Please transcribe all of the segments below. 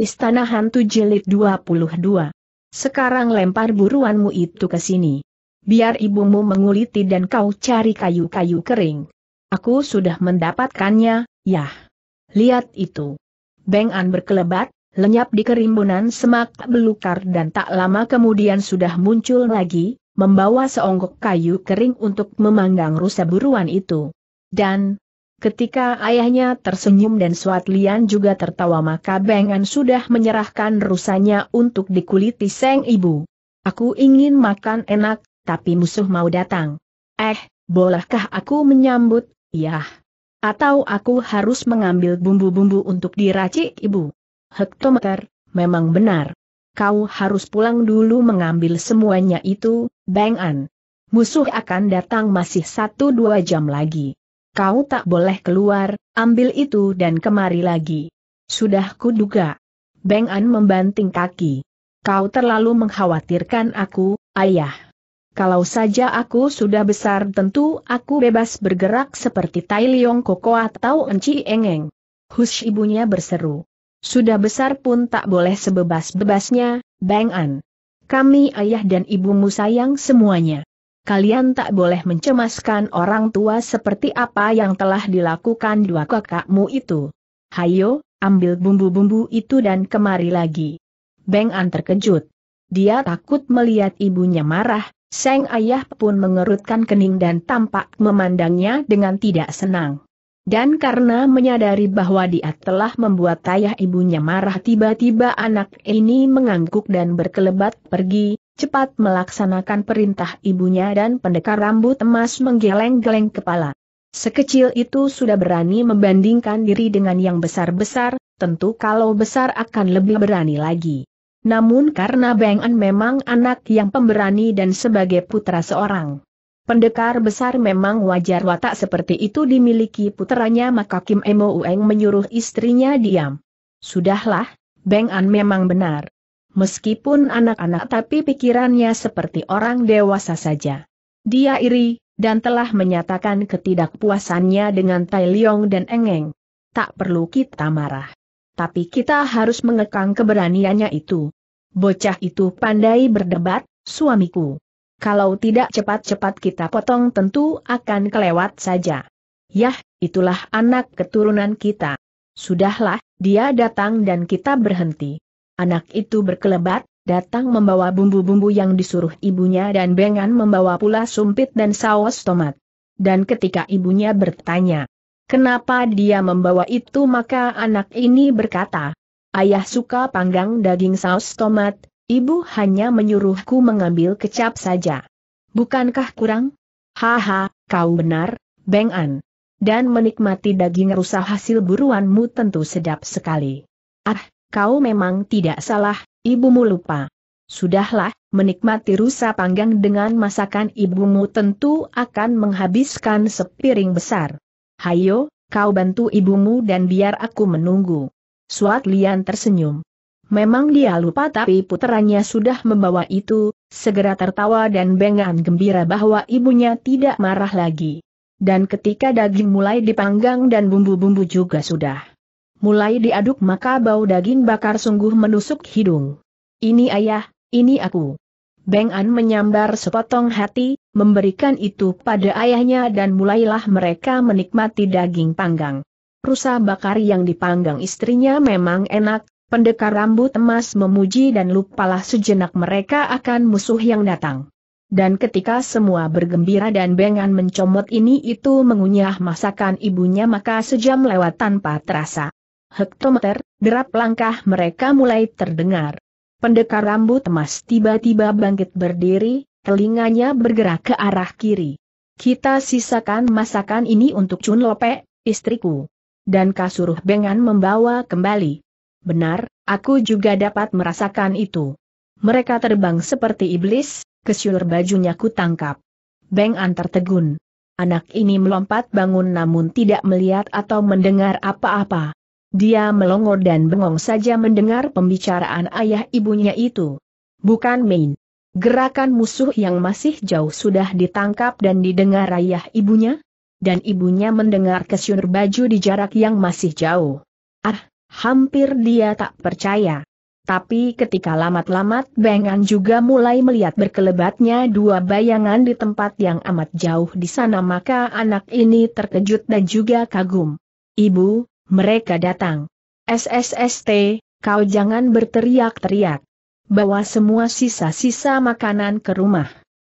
Istana Hantu Jilid 22. Sekarang lempar buruanmu itu ke sini. Biar ibumu menguliti dan kau cari kayu-kayu kering. Aku sudah mendapatkannya, yah. Lihat itu. Beng An berkelebat, lenyap di kerimbunan semak belukar dan tak lama kemudian sudah muncul lagi, membawa seonggok kayu kering untuk memanggang rusa buruan itu. Dan, Ketika ayahnya tersenyum dan Suat Lian juga tertawa maka Bengan sudah menyerahkan rusanya untuk dikuliti Seng Ibu. Aku ingin makan enak, tapi musuh mau datang. Eh, bolehkah aku menyambut, yah? Atau aku harus mengambil bumbu-bumbu untuk diracik ibu? Hektometer, memang benar. Kau harus pulang dulu mengambil semuanya itu, Bang Musuh akan datang masih satu dua jam lagi. Kau tak boleh keluar, ambil itu dan kemari lagi. Sudah kuduga. Beng An membanting kaki. Kau terlalu mengkhawatirkan aku, ayah. Kalau saja aku sudah besar tentu aku bebas bergerak seperti Tai Leong Koko atau Enci Engeng. Hus ibunya berseru. Sudah besar pun tak boleh sebebas-bebasnya, Beng An. Kami ayah dan ibumu sayang semuanya kalian tak boleh mencemaskan orang tua seperti apa yang telah dilakukan dua kakakmu itu. Hayo, ambil bumbu-bumbu itu dan kemari lagi. Beng An terkejut. Dia takut melihat ibunya marah, Seng ayah pun mengerutkan kening dan tampak memandangnya dengan tidak senang. Dan karena menyadari bahwa dia telah membuat ayah ibunya marah tiba-tiba anak ini mengangguk dan berkelebat pergi, cepat melaksanakan perintah ibunya dan pendekar rambut emas menggeleng-geleng kepala. Sekecil itu sudah berani membandingkan diri dengan yang besar-besar, tentu kalau besar akan lebih berani lagi. Namun karena Beng An memang anak yang pemberani dan sebagai putra seorang pendekar besar memang wajar watak seperti itu dimiliki putranya maka Kim Emo Ueng menyuruh istrinya diam. Sudahlah, Beng An memang benar meskipun anak-anak tapi pikirannya seperti orang dewasa saja. Dia iri, dan telah menyatakan ketidakpuasannya dengan Tai Leong dan Engeng. Tak perlu kita marah. Tapi kita harus mengekang keberaniannya itu. Bocah itu pandai berdebat, suamiku. Kalau tidak cepat-cepat kita potong tentu akan kelewat saja. Yah, itulah anak keturunan kita. Sudahlah, dia datang dan kita berhenti. Anak itu berkelebat, datang membawa bumbu-bumbu yang disuruh ibunya dan Bengan membawa pula sumpit dan saus tomat. Dan ketika ibunya bertanya, kenapa dia membawa itu maka anak ini berkata, Ayah suka panggang daging saus tomat, ibu hanya menyuruhku mengambil kecap saja. Bukankah kurang? Haha, kau benar, Bengan. Dan menikmati daging rusa hasil buruanmu tentu sedap sekali. Ah, kau memang tidak salah, ibumu lupa. Sudahlah, menikmati rusa panggang dengan masakan ibumu tentu akan menghabiskan sepiring besar. Hayo, kau bantu ibumu dan biar aku menunggu. Suat Lian tersenyum. Memang dia lupa tapi puterannya sudah membawa itu, segera tertawa dan bengan gembira bahwa ibunya tidak marah lagi. Dan ketika daging mulai dipanggang dan bumbu-bumbu juga sudah mulai diaduk maka bau daging bakar sungguh menusuk hidung. Ini ayah, ini aku. Beng An menyambar sepotong hati, memberikan itu pada ayahnya dan mulailah mereka menikmati daging panggang. Rusa bakar yang dipanggang istrinya memang enak, pendekar rambut emas memuji dan lupalah sejenak mereka akan musuh yang datang. Dan ketika semua bergembira dan Bengan mencomot ini itu mengunyah masakan ibunya maka sejam lewat tanpa terasa hektometer, derap langkah mereka mulai terdengar. Pendekar rambut emas tiba-tiba bangkit berdiri, telinganya bergerak ke arah kiri. Kita sisakan masakan ini untuk Chun Lope, istriku. Dan kasuruh bengan membawa kembali. Benar, aku juga dapat merasakan itu. Mereka terbang seperti iblis, kesyur bajunya ku tangkap. Beng An tertegun. Anak ini melompat bangun namun tidak melihat atau mendengar apa-apa. Dia melongo dan bengong saja mendengar pembicaraan ayah ibunya itu. Bukan main. Gerakan musuh yang masih jauh sudah ditangkap dan didengar ayah ibunya? Dan ibunya mendengar kesyur baju di jarak yang masih jauh. Ah, hampir dia tak percaya. Tapi ketika lamat-lamat Bengan juga mulai melihat berkelebatnya dua bayangan di tempat yang amat jauh di sana maka anak ini terkejut dan juga kagum. Ibu, mereka datang. SSST, kau jangan berteriak-teriak. Bawa semua sisa-sisa makanan ke rumah.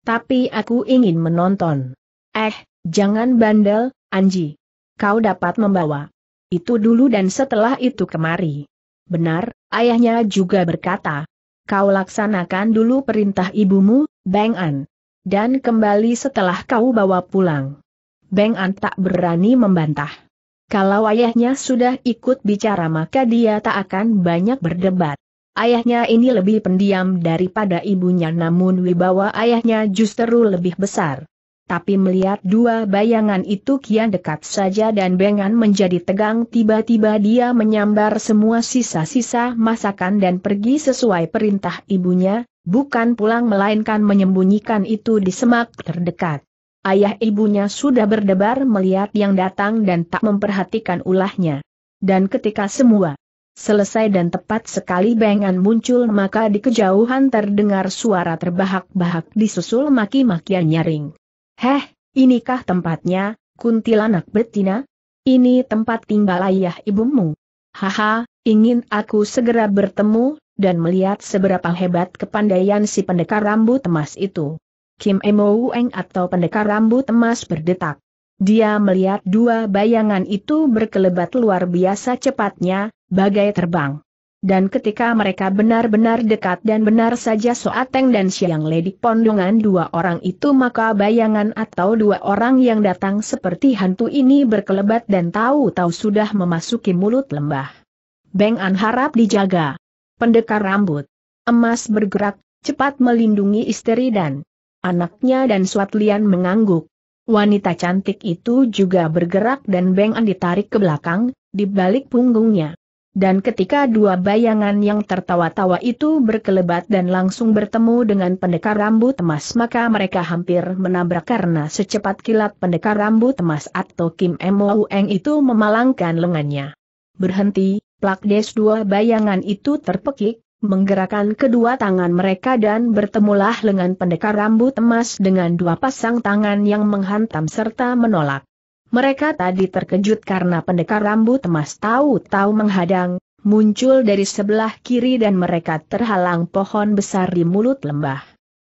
Tapi aku ingin menonton. Eh, jangan bandel, Anji. Kau dapat membawa. Itu dulu dan setelah itu kemari. Benar, ayahnya juga berkata. Kau laksanakan dulu perintah ibumu, Beng An. Dan kembali setelah kau bawa pulang. Beng An tak berani membantah. Kalau ayahnya sudah ikut bicara maka dia tak akan banyak berdebat. Ayahnya ini lebih pendiam daripada ibunya namun wibawa ayahnya justru lebih besar. Tapi melihat dua bayangan itu kian dekat saja dan Bengan menjadi tegang tiba-tiba dia menyambar semua sisa-sisa masakan dan pergi sesuai perintah ibunya, bukan pulang melainkan menyembunyikan itu di semak terdekat. Ayah ibunya sudah berdebar melihat yang datang dan tak memperhatikan ulahnya. Dan ketika semua selesai dan tepat sekali bengan muncul maka di kejauhan terdengar suara terbahak-bahak disusul maki-makian nyaring. Heh, inikah tempatnya, kuntilanak betina? Ini tempat tinggal ayah ibumu. Haha, ingin aku segera bertemu, dan melihat seberapa hebat kepandaian si pendekar rambut emas itu. Kim Emo atau pendekar rambut emas berdetak. Dia melihat dua bayangan itu berkelebat luar biasa cepatnya, bagai terbang. Dan ketika mereka benar-benar dekat dan benar saja Soateng dan Siang Ledik Pondongan dua orang itu maka bayangan atau dua orang yang datang seperti hantu ini berkelebat dan tahu-tahu sudah memasuki mulut lembah. Beng An harap dijaga. Pendekar rambut. Emas bergerak, cepat melindungi istri dan Anaknya dan Swatlian mengangguk. Wanita cantik itu juga bergerak dan Beng ditarik ke belakang, di balik punggungnya. Dan ketika dua bayangan yang tertawa-tawa itu berkelebat dan langsung bertemu dengan pendekar rambut emas maka mereka hampir menabrak karena secepat kilat pendekar rambut emas atau Kim Moueng itu memalangkan lengannya. Berhenti, plak des dua bayangan itu terpekik, menggerakkan kedua tangan mereka dan bertemulah lengan pendekar rambut emas dengan dua pasang tangan yang menghantam serta menolak. Mereka tadi terkejut karena pendekar rambut emas tahu-tahu menghadang, muncul dari sebelah kiri dan mereka terhalang pohon besar di mulut lembah.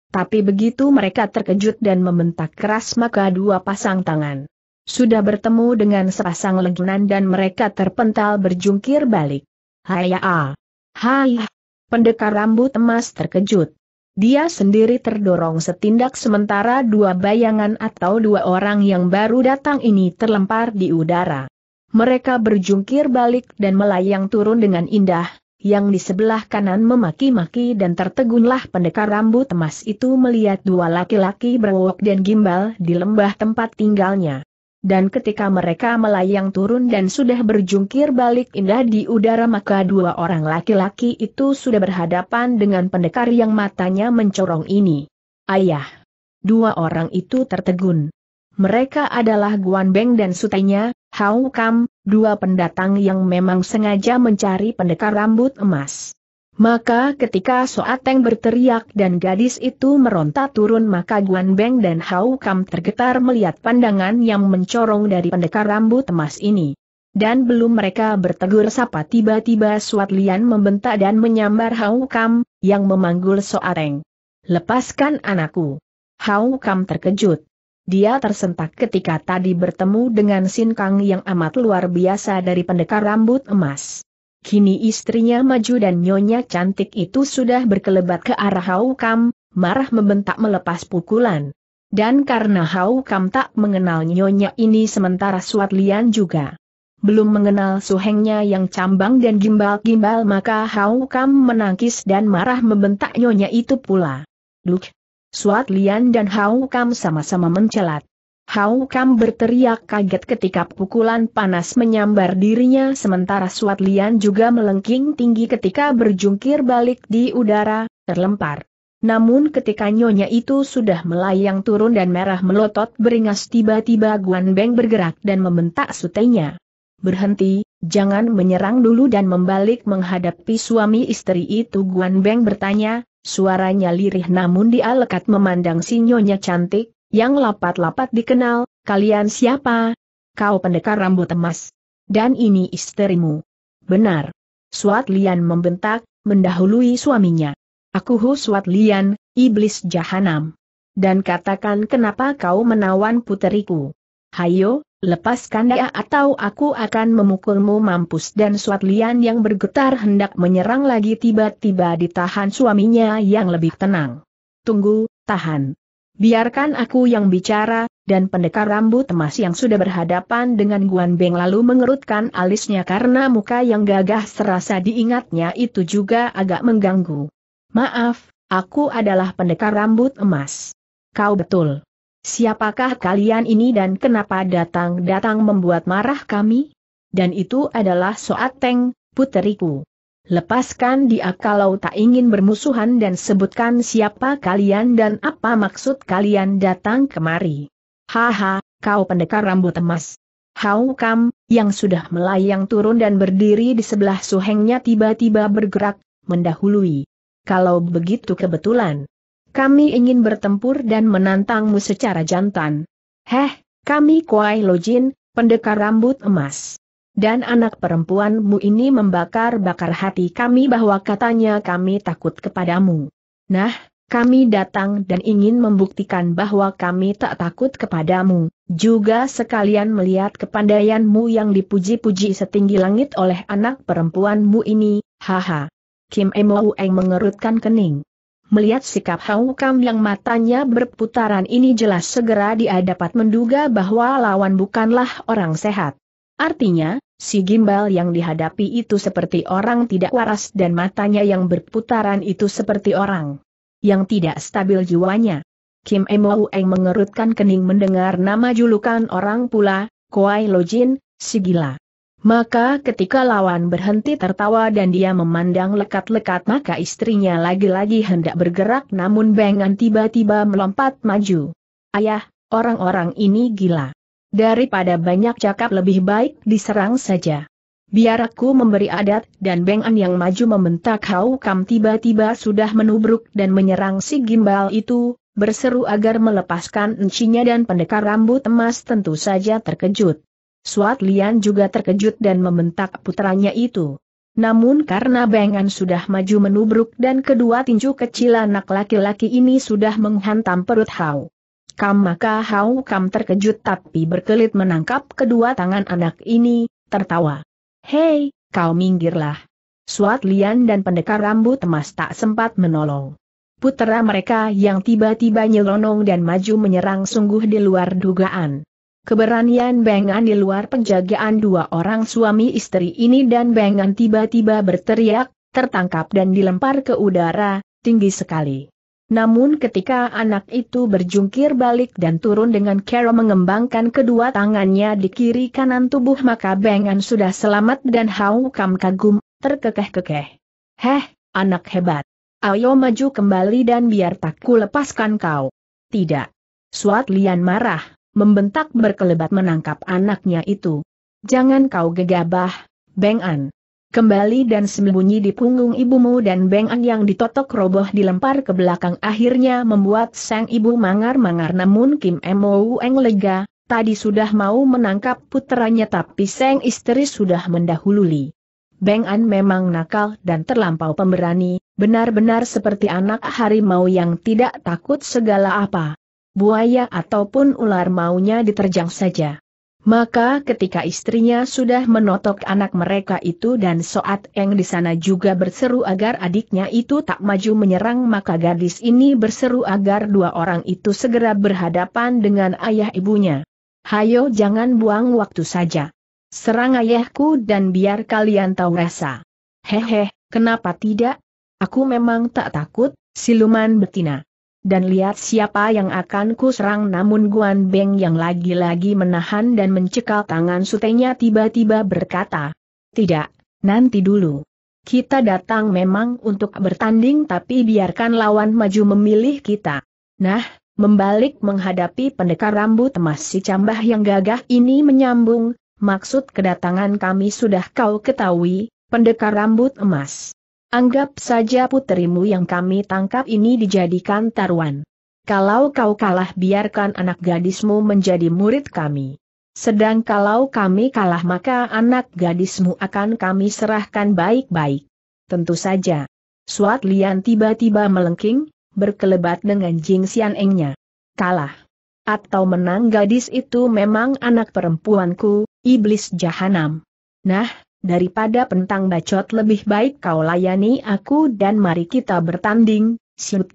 Tapi begitu mereka terkejut dan membentak keras maka dua pasang tangan sudah bertemu dengan sepasang lengan dan mereka terpental berjungkir balik. Hai ya, hai ya. Pendekar rambut emas terkejut. Dia sendiri terdorong setindak sementara dua bayangan atau dua orang yang baru datang ini terlempar di udara. Mereka berjungkir balik dan melayang turun dengan indah, yang di sebelah kanan memaki-maki dan tertegunlah pendekar rambut emas itu melihat dua laki-laki berwok dan gimbal di lembah tempat tinggalnya dan ketika mereka melayang turun dan sudah berjungkir balik indah di udara maka dua orang laki-laki itu sudah berhadapan dengan pendekar yang matanya mencorong ini. Ayah. Dua orang itu tertegun. Mereka adalah Guan Beng dan sutenya, Hau Kam, dua pendatang yang memang sengaja mencari pendekar rambut emas. Maka ketika Soateng berteriak dan gadis itu meronta turun maka Guan Beng dan Hau Kam tergetar melihat pandangan yang mencorong dari pendekar rambut emas ini. Dan belum mereka bertegur sapa tiba-tiba Suat Lian membentak dan menyambar Hau Kam, yang memanggul Soateng. Lepaskan anakku. Hau Kam terkejut. Dia tersentak ketika tadi bertemu dengan Sin Kang yang amat luar biasa dari pendekar rambut emas. Kini istrinya maju dan nyonya cantik itu sudah berkelebat ke arah Haukam, marah membentak melepas pukulan. Dan karena Haukam tak mengenal nyonya ini sementara Suat Lian juga belum mengenal suhengnya yang cambang dan gimbal-gimbal maka Haukam menangkis dan marah membentak nyonya itu pula. Duk, Suat Lian dan Haukam sama-sama mencelat. Hau Kam berteriak kaget ketika pukulan panas menyambar dirinya sementara Suat Lian juga melengking tinggi ketika berjungkir balik di udara, terlempar. Namun ketika nyonya itu sudah melayang turun dan merah melotot beringas tiba-tiba Guan Beng bergerak dan membentak sutenya. Berhenti, jangan menyerang dulu dan membalik menghadapi suami istri itu Guan Beng bertanya, suaranya lirih namun dia lekat memandang si nyonya cantik, yang lapat-lapat dikenal, kalian siapa? Kau pendekar rambut emas. Dan ini istrimu. Benar. Suat Lian membentak, mendahului suaminya. Aku Hu Suat Lian, iblis jahanam. Dan katakan kenapa kau menawan puteriku. Hayo, lepaskan dia atau aku akan memukulmu mampus dan Suat Lian yang bergetar hendak menyerang lagi tiba-tiba ditahan suaminya yang lebih tenang. Tunggu, tahan. Biarkan aku yang bicara, dan pendekar rambut emas yang sudah berhadapan dengan Guan Beng lalu mengerutkan alisnya karena muka yang gagah serasa diingatnya itu juga agak mengganggu. Maaf, aku adalah pendekar rambut emas. Kau betul. Siapakah kalian ini dan kenapa datang-datang membuat marah kami? Dan itu adalah Soat Teng, puteriku. Lepaskan dia kalau tak ingin bermusuhan dan sebutkan siapa kalian dan apa maksud kalian datang kemari. Haha, kau pendekar rambut emas. Hau Kam, yang sudah melayang turun dan berdiri di sebelah suhengnya tiba-tiba bergerak, mendahului. Kalau begitu kebetulan. Kami ingin bertempur dan menantangmu secara jantan. Heh, kami Kuai Lojin, pendekar rambut emas. Dan anak perempuanmu ini membakar-bakar hati kami bahwa katanya kami takut kepadamu. Nah, kami datang dan ingin membuktikan bahwa kami tak takut kepadamu, juga sekalian melihat kepandaianmu yang dipuji-puji setinggi langit oleh anak perempuanmu ini, haha. Kim Emoeng mengerutkan kening. Melihat sikap Hau Kam yang matanya berputaran ini jelas segera dia dapat menduga bahwa lawan bukanlah orang sehat. Artinya, si gimbal yang dihadapi itu seperti orang tidak waras dan matanya yang berputaran itu seperti orang yang tidak stabil jiwanya. Kim Emo Eng mengerutkan kening mendengar nama julukan orang pula, Kuai Lojin, si gila. Maka ketika lawan berhenti tertawa dan dia memandang lekat-lekat maka istrinya lagi-lagi hendak bergerak namun Bengan tiba-tiba melompat maju. Ayah, orang-orang ini gila. Daripada banyak cakap lebih baik diserang saja. Biar aku memberi adat dan bengan yang maju membentak Hau Kam tiba-tiba sudah menubruk dan menyerang si gimbal itu, berseru agar melepaskan encinya dan pendekar rambut emas tentu saja terkejut. Suat Lian juga terkejut dan membentak putranya itu. Namun karena Bengan sudah maju menubruk dan kedua tinju kecil anak laki-laki ini sudah menghantam perut Hau. Kam maka Hau Kam terkejut tapi berkelit menangkap kedua tangan anak ini, tertawa. Hei, kau minggirlah. Suat Lian dan pendekar rambut emas tak sempat menolong. Putera mereka yang tiba-tiba nyelonong dan maju menyerang sungguh di luar dugaan. Keberanian Bengan di luar penjagaan dua orang suami istri ini dan Bengan tiba-tiba berteriak, tertangkap dan dilempar ke udara, tinggi sekali. Namun ketika anak itu berjungkir balik dan turun dengan cara mengembangkan kedua tangannya di kiri kanan tubuh maka Bengan sudah selamat dan Hau Kam kagum, terkekeh-kekeh. Heh, anak hebat. Ayo maju kembali dan biar tak ku lepaskan kau. Tidak. Suat Lian marah, membentak berkelebat menangkap anaknya itu. Jangan kau gegabah, Bengan kembali dan sembunyi di punggung ibumu dan Beng yang ditotok roboh dilempar ke belakang akhirnya membuat sang ibu mangar-mangar namun Kim Mo Eng lega, tadi sudah mau menangkap putranya tapi sang istri sudah mendahului. Beng An memang nakal dan terlampau pemberani, benar-benar seperti anak harimau yang tidak takut segala apa. Buaya ataupun ular maunya diterjang saja. Maka ketika istrinya sudah menotok anak mereka itu dan Soat Eng di sana juga berseru agar adiknya itu tak maju menyerang maka gadis ini berseru agar dua orang itu segera berhadapan dengan ayah ibunya. Hayo jangan buang waktu saja. Serang ayahku dan biar kalian tahu rasa. Hehe, kenapa tidak? Aku memang tak takut, siluman betina dan lihat siapa yang akan kuserang namun Guan Beng yang lagi-lagi menahan dan mencekal tangan sutenya tiba-tiba berkata, Tidak, nanti dulu. Kita datang memang untuk bertanding tapi biarkan lawan maju memilih kita. Nah, membalik menghadapi pendekar rambut emas si cambah yang gagah ini menyambung, maksud kedatangan kami sudah kau ketahui, pendekar rambut emas. Anggap saja puterimu yang kami tangkap ini dijadikan taruhan. Kalau kau kalah biarkan anak gadismu menjadi murid kami. Sedang kalau kami kalah maka anak gadismu akan kami serahkan baik-baik. Tentu saja. Suat Lian tiba-tiba melengking, berkelebat dengan Jing Xian Engnya. Kalah. Atau menang gadis itu memang anak perempuanku, iblis jahanam. Nah, daripada pentang bacot lebih baik kau layani aku dan mari kita bertanding,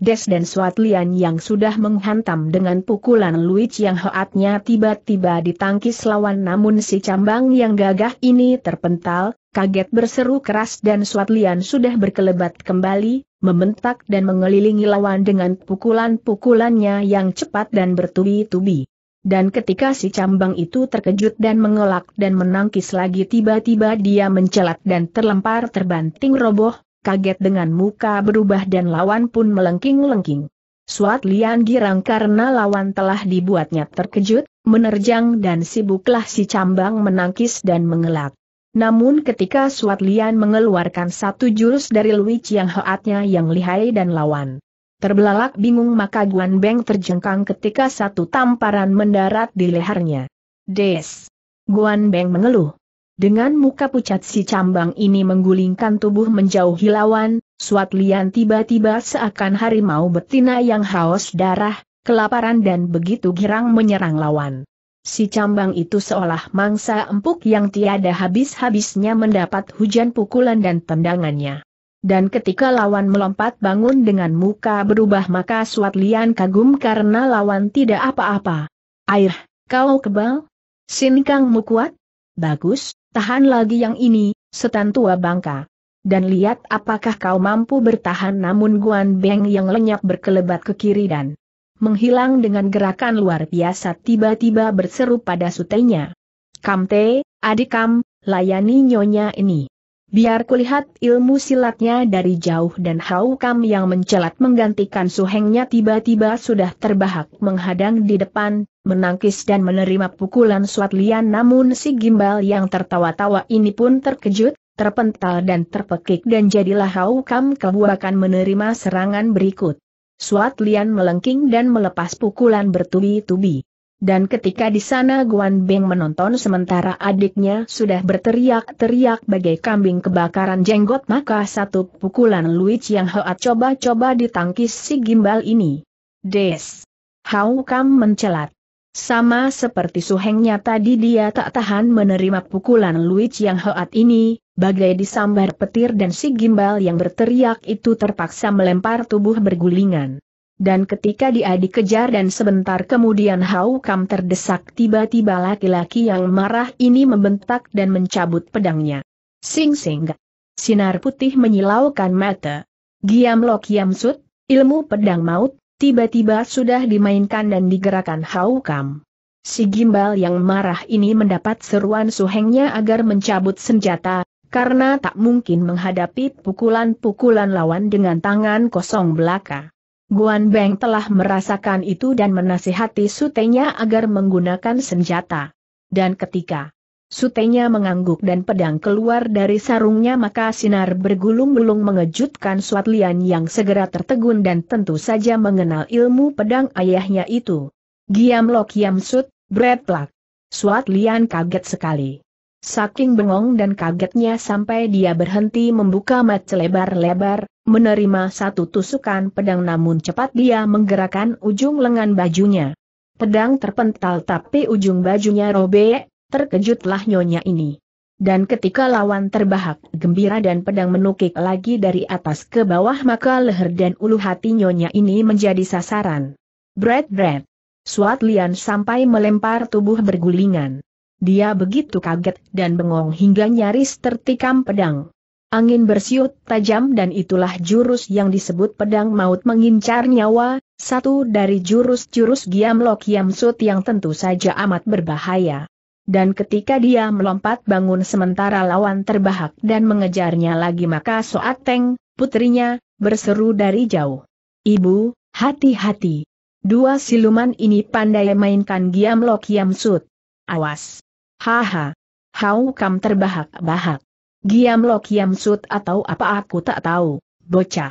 Des dan Swatlian yang sudah menghantam dengan pukulan Luich yang hoatnya tiba-tiba ditangkis lawan namun si cambang yang gagah ini terpental, kaget berseru keras dan Swatlian sudah berkelebat kembali, membentak dan mengelilingi lawan dengan pukulan-pukulannya yang cepat dan bertubi-tubi. Dan ketika si cambang itu terkejut dan mengelak dan menangkis lagi tiba-tiba dia mencelat dan terlempar terbanting roboh, kaget dengan muka berubah dan lawan pun melengking-lengking. Suat Lian girang karena lawan telah dibuatnya terkejut, menerjang dan sibuklah si cambang menangkis dan mengelak. Namun ketika Suat Lian mengeluarkan satu jurus dari Lui Chiang Hoatnya yang lihai dan lawan Terbelalak bingung maka Guan Beng terjengkang ketika satu tamparan mendarat di lehernya. Des! Guan Beng mengeluh. Dengan muka pucat si cambang ini menggulingkan tubuh menjauhi lawan, Suat Lian tiba-tiba seakan harimau betina yang haus darah, kelaparan dan begitu girang menyerang lawan. Si cambang itu seolah mangsa empuk yang tiada habis-habisnya mendapat hujan pukulan dan tendangannya. Dan ketika lawan melompat bangun dengan muka berubah maka Suat Lian kagum karena lawan tidak apa-apa. Air, kau kebal? Sin mu kuat? Bagus, tahan lagi yang ini, setan tua bangka. Dan lihat apakah kau mampu bertahan namun Guan Beng yang lenyap berkelebat ke kiri dan menghilang dengan gerakan luar biasa tiba-tiba berseru pada sutenya. Kamte, adik kam, layani nyonya ini. Biar kulihat ilmu silatnya dari jauh dan Hau yang mencelat menggantikan suhengnya tiba-tiba sudah terbahak menghadang di depan, menangkis dan menerima pukulan suat lian namun si gimbal yang tertawa-tawa ini pun terkejut, terpental dan terpekik dan jadilah Hau Kam kebuakan menerima serangan berikut. Suat Lian melengking dan melepas pukulan bertubi-tubi. Dan ketika di sana Guan Beng menonton sementara adiknya sudah berteriak-teriak bagai kambing kebakaran jenggot maka satu pukulan Luich yang Hoa coba-coba ditangkis si gimbal ini. Des. Hau Kam mencelat. Sama seperti suhengnya tadi dia tak tahan menerima pukulan Luich yang hoat ini, bagai disambar petir dan si gimbal yang berteriak itu terpaksa melempar tubuh bergulingan dan ketika dia dikejar dan sebentar kemudian Hau Kam terdesak tiba-tiba laki-laki yang marah ini membentak dan mencabut pedangnya. Sing-sing. Sinar putih menyilaukan mata. Giam Lok Yam sut, ilmu pedang maut, tiba-tiba sudah dimainkan dan digerakkan Hau Kam. Si gimbal yang marah ini mendapat seruan suhengnya agar mencabut senjata, karena tak mungkin menghadapi pukulan-pukulan lawan dengan tangan kosong belaka. Guan Beng telah merasakan itu dan menasihati sutenya agar menggunakan senjata. Dan ketika sutenya mengangguk dan pedang keluar dari sarungnya maka sinar bergulung-gulung mengejutkan Suat Lian yang segera tertegun dan tentu saja mengenal ilmu pedang ayahnya itu. Giam Lok kiam sut, Plak. Suat Lian kaget sekali. Saking bengong dan kagetnya sampai dia berhenti membuka mat lebar lebar menerima satu tusukan pedang namun cepat dia menggerakkan ujung lengan bajunya. Pedang terpental tapi ujung bajunya robek, terkejutlah nyonya ini. Dan ketika lawan terbahak gembira dan pedang menukik lagi dari atas ke bawah maka leher dan ulu hati nyonya ini menjadi sasaran. Bread bread. Suat Lian sampai melempar tubuh bergulingan. Dia begitu kaget dan bengong hingga nyaris tertikam pedang. Angin bersiut tajam dan itulah jurus yang disebut pedang maut mengincar nyawa, satu dari jurus-jurus Giam Lok Yam Sut yang tentu saja amat berbahaya. Dan ketika dia melompat bangun sementara lawan terbahak dan mengejarnya lagi maka Soateng, putrinya, berseru dari jauh. Ibu, hati-hati. Dua siluman ini pandai mainkan Giam Lok Yam Sut. Awas. Haha. Hau kam terbahak-bahak. Giam lo kiam sut atau apa aku tak tahu, bocah.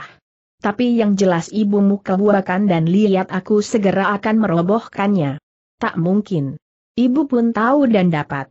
Tapi yang jelas ibumu kebuakan dan lihat aku segera akan merobohkannya. Tak mungkin. Ibu pun tahu dan dapat.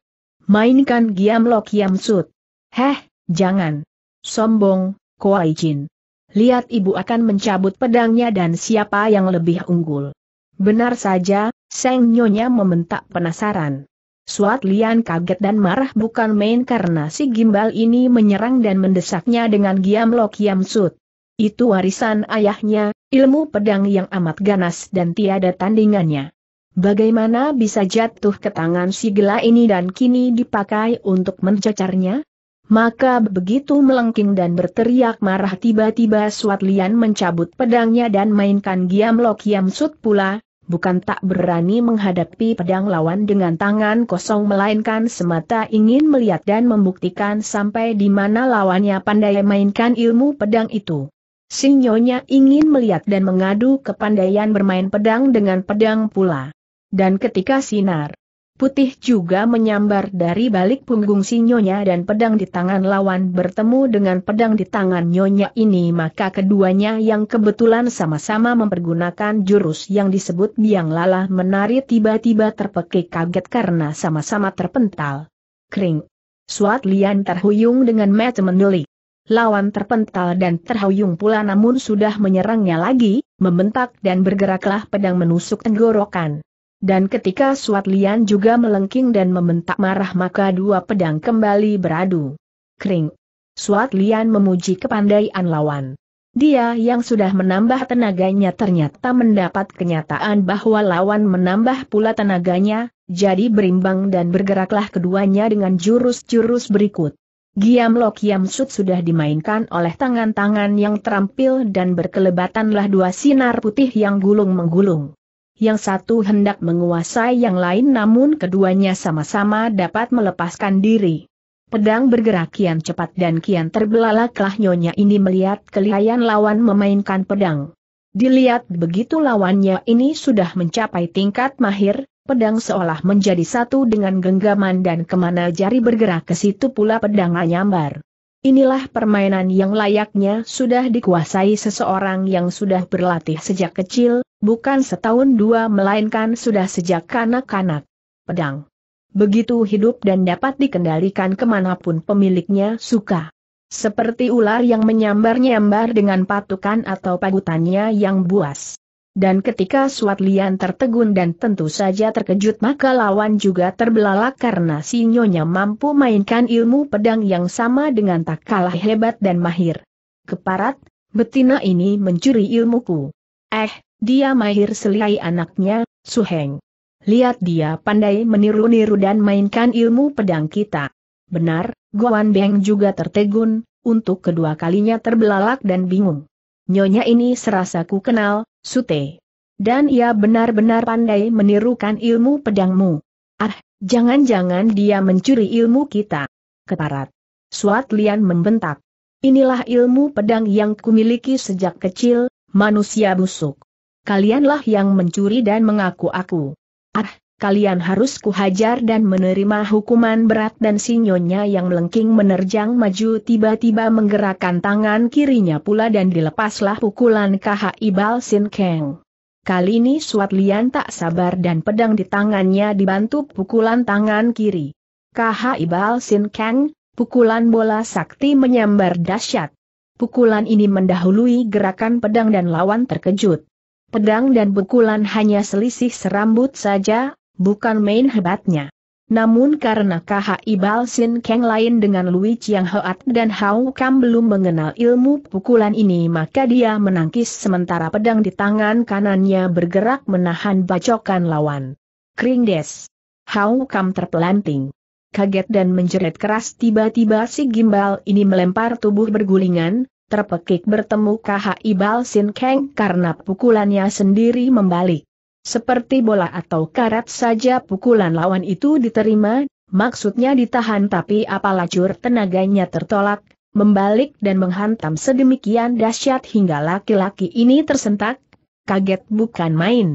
Mainkan giam lo kiam sut. Heh, jangan. Sombong, kuai Jin. Lihat ibu akan mencabut pedangnya dan siapa yang lebih unggul. Benar saja, Seng Nyonya membentak penasaran. Suat Lian kaget dan marah bukan main karena si gimbal ini menyerang dan mendesaknya dengan Giam Lo Kiam Sut. Itu warisan ayahnya, ilmu pedang yang amat ganas dan tiada tandingannya. Bagaimana bisa jatuh ke tangan si gila ini dan kini dipakai untuk mencecarnya? Maka begitu melengking dan berteriak marah tiba-tiba Suat Lian mencabut pedangnya dan mainkan Giam Lo Kiam Sut pula, bukan tak berani menghadapi pedang lawan dengan tangan kosong melainkan semata ingin melihat dan membuktikan sampai di mana lawannya pandai mainkan ilmu pedang itu. Sinyonya ingin melihat dan mengadu kepandaian bermain pedang dengan pedang pula. Dan ketika sinar Putih juga menyambar dari balik punggung si nyonya dan pedang di tangan lawan bertemu dengan pedang di tangan nyonya ini maka keduanya yang kebetulan sama-sama mempergunakan jurus yang disebut biang lala menari tiba-tiba terpekik kaget karena sama-sama terpental. Kering. Suat Lian terhuyung dengan mata menelik. Lawan terpental dan terhuyung pula namun sudah menyerangnya lagi, membentak dan bergeraklah pedang menusuk tenggorokan. Dan ketika Suat Lian juga melengking dan membentak marah maka dua pedang kembali beradu. Kering. Suat Lian memuji kepandaian lawan. Dia yang sudah menambah tenaganya ternyata mendapat kenyataan bahwa lawan menambah pula tenaganya, jadi berimbang dan bergeraklah keduanya dengan jurus-jurus berikut. Giam Lo Kiam Sut sudah dimainkan oleh tangan-tangan yang terampil dan berkelebatanlah dua sinar putih yang gulung-menggulung yang satu hendak menguasai yang lain namun keduanya sama-sama dapat melepaskan diri. Pedang bergerak kian cepat dan kian terbelalaklah nyonya ini melihat kelihayan lawan memainkan pedang. Dilihat begitu lawannya ini sudah mencapai tingkat mahir, pedang seolah menjadi satu dengan genggaman dan kemana jari bergerak ke situ pula pedang nyambar. Inilah permainan yang layaknya sudah dikuasai seseorang yang sudah berlatih sejak kecil, bukan setahun dua melainkan sudah sejak kanak-kanak. Pedang. Begitu hidup dan dapat dikendalikan kemanapun pemiliknya suka. Seperti ular yang menyambar-nyambar dengan patukan atau pagutannya yang buas. Dan ketika Suat Lian tertegun dan tentu saja terkejut maka lawan juga terbelalak karena si Nyonya mampu mainkan ilmu pedang yang sama dengan tak kalah hebat dan mahir. Keparat, betina ini mencuri ilmuku. Eh, dia mahir selihai anaknya, Suheng. Lihat dia pandai meniru-niru dan mainkan ilmu pedang kita. Benar, Gowan Beng juga tertegun, untuk kedua kalinya terbelalak dan bingung. Nyonya ini serasa ku kenal, Sute. Dan ia benar-benar pandai menirukan ilmu pedangmu. Ah, jangan-jangan dia mencuri ilmu kita. Keparat. Suat Lian membentak. Inilah ilmu pedang yang kumiliki sejak kecil, manusia busuk kalianlah yang mencuri dan mengaku aku. Ah, kalian harus kuhajar dan menerima hukuman berat dan sinyonya yang melengking menerjang maju tiba-tiba menggerakkan tangan kirinya pula dan dilepaslah pukulan KHI Ibal Sin Kang. Kali ini Suat Lian tak sabar dan pedang di tangannya dibantu pukulan tangan kiri. KH Ibal Sin Kang, pukulan bola sakti menyambar dahsyat. Pukulan ini mendahului gerakan pedang dan lawan terkejut. Pedang dan bukulan hanya selisih serambut saja, bukan main hebatnya. Namun karena KH Ibal Sin Kang lain dengan Lui Chiang Hoat dan Hao Kam belum mengenal ilmu pukulan ini maka dia menangkis sementara pedang di tangan kanannya bergerak menahan bacokan lawan. Kringdes. Hao Kam terpelanting. Kaget dan menjerit keras tiba-tiba si gimbal ini melempar tubuh bergulingan, terpekik bertemu KHI Ibal Sin Keng karena pukulannya sendiri membalik. Seperti bola atau karat saja pukulan lawan itu diterima, maksudnya ditahan tapi apalacur tenaganya tertolak, membalik dan menghantam sedemikian dahsyat hingga laki-laki ini tersentak, kaget bukan main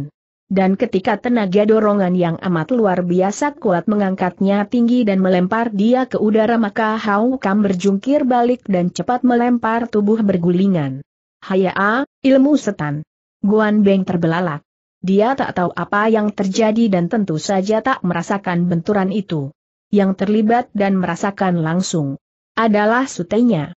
dan ketika tenaga dorongan yang amat luar biasa kuat mengangkatnya tinggi dan melempar dia ke udara maka Hau Kam berjungkir balik dan cepat melempar tubuh bergulingan. Hayaa, ilmu setan. Guan Beng terbelalak. Dia tak tahu apa yang terjadi dan tentu saja tak merasakan benturan itu. Yang terlibat dan merasakan langsung adalah sutenya.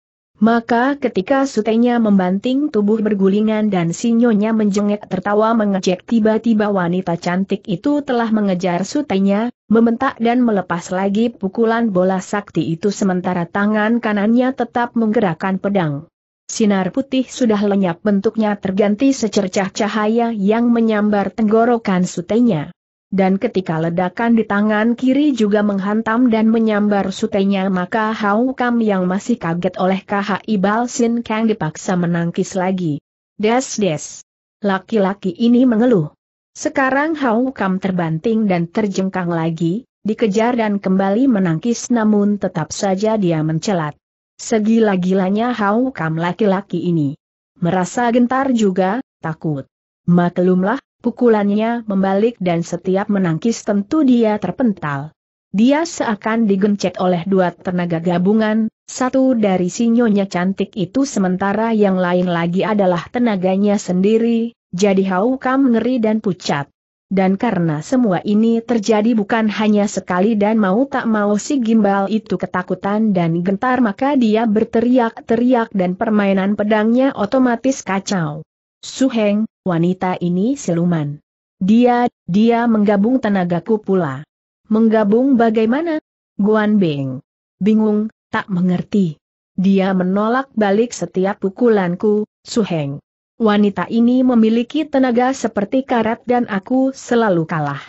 Maka ketika sutenya membanting tubuh bergulingan dan sinyonya menjengek tertawa mengejek tiba-tiba wanita cantik itu telah mengejar sutenya, membentak dan melepas lagi pukulan bola sakti itu sementara tangan kanannya tetap menggerakkan pedang. Sinar putih sudah lenyap bentuknya terganti secercah cahaya yang menyambar tenggorokan sutenya dan ketika ledakan di tangan kiri juga menghantam dan menyambar sutenya maka Hau Kam yang masih kaget oleh Ibal sin Kang dipaksa menangkis lagi. Des des. Laki-laki ini mengeluh. Sekarang Hau Kam terbanting dan terjengkang lagi, dikejar dan kembali menangkis namun tetap saja dia mencelat. Segila-gilanya Hau Kam laki-laki ini. Merasa gentar juga, takut. Maklumlah, Pukulannya membalik dan setiap menangkis tentu dia terpental. Dia seakan digencet oleh dua tenaga gabungan, satu dari sinyonya cantik itu sementara yang lain lagi adalah tenaganya sendiri, jadi Haukam ngeri dan pucat. Dan karena semua ini terjadi bukan hanya sekali dan mau tak mau si gimbal itu ketakutan dan gentar maka dia berteriak-teriak dan permainan pedangnya otomatis kacau. Suheng, wanita ini siluman. Dia, dia menggabung tenagaku pula. Menggabung bagaimana? Guan Bing. Bingung, tak mengerti. Dia menolak balik setiap pukulanku, Suheng. Wanita ini memiliki tenaga seperti karat dan aku selalu kalah.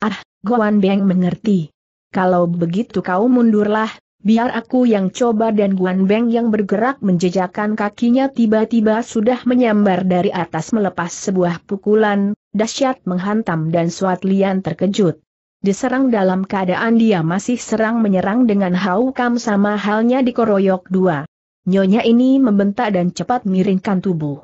Ah, Guan bing mengerti. Kalau begitu kau mundurlah, Biar aku yang coba dan Guan Beng yang bergerak menjejakkan kakinya tiba-tiba sudah menyambar dari atas melepas sebuah pukulan, dahsyat menghantam dan Suat Lian terkejut. Diserang dalam keadaan dia masih serang menyerang dengan Hau Kam sama halnya di dikoroyok dua. Nyonya ini membentak dan cepat miringkan tubuh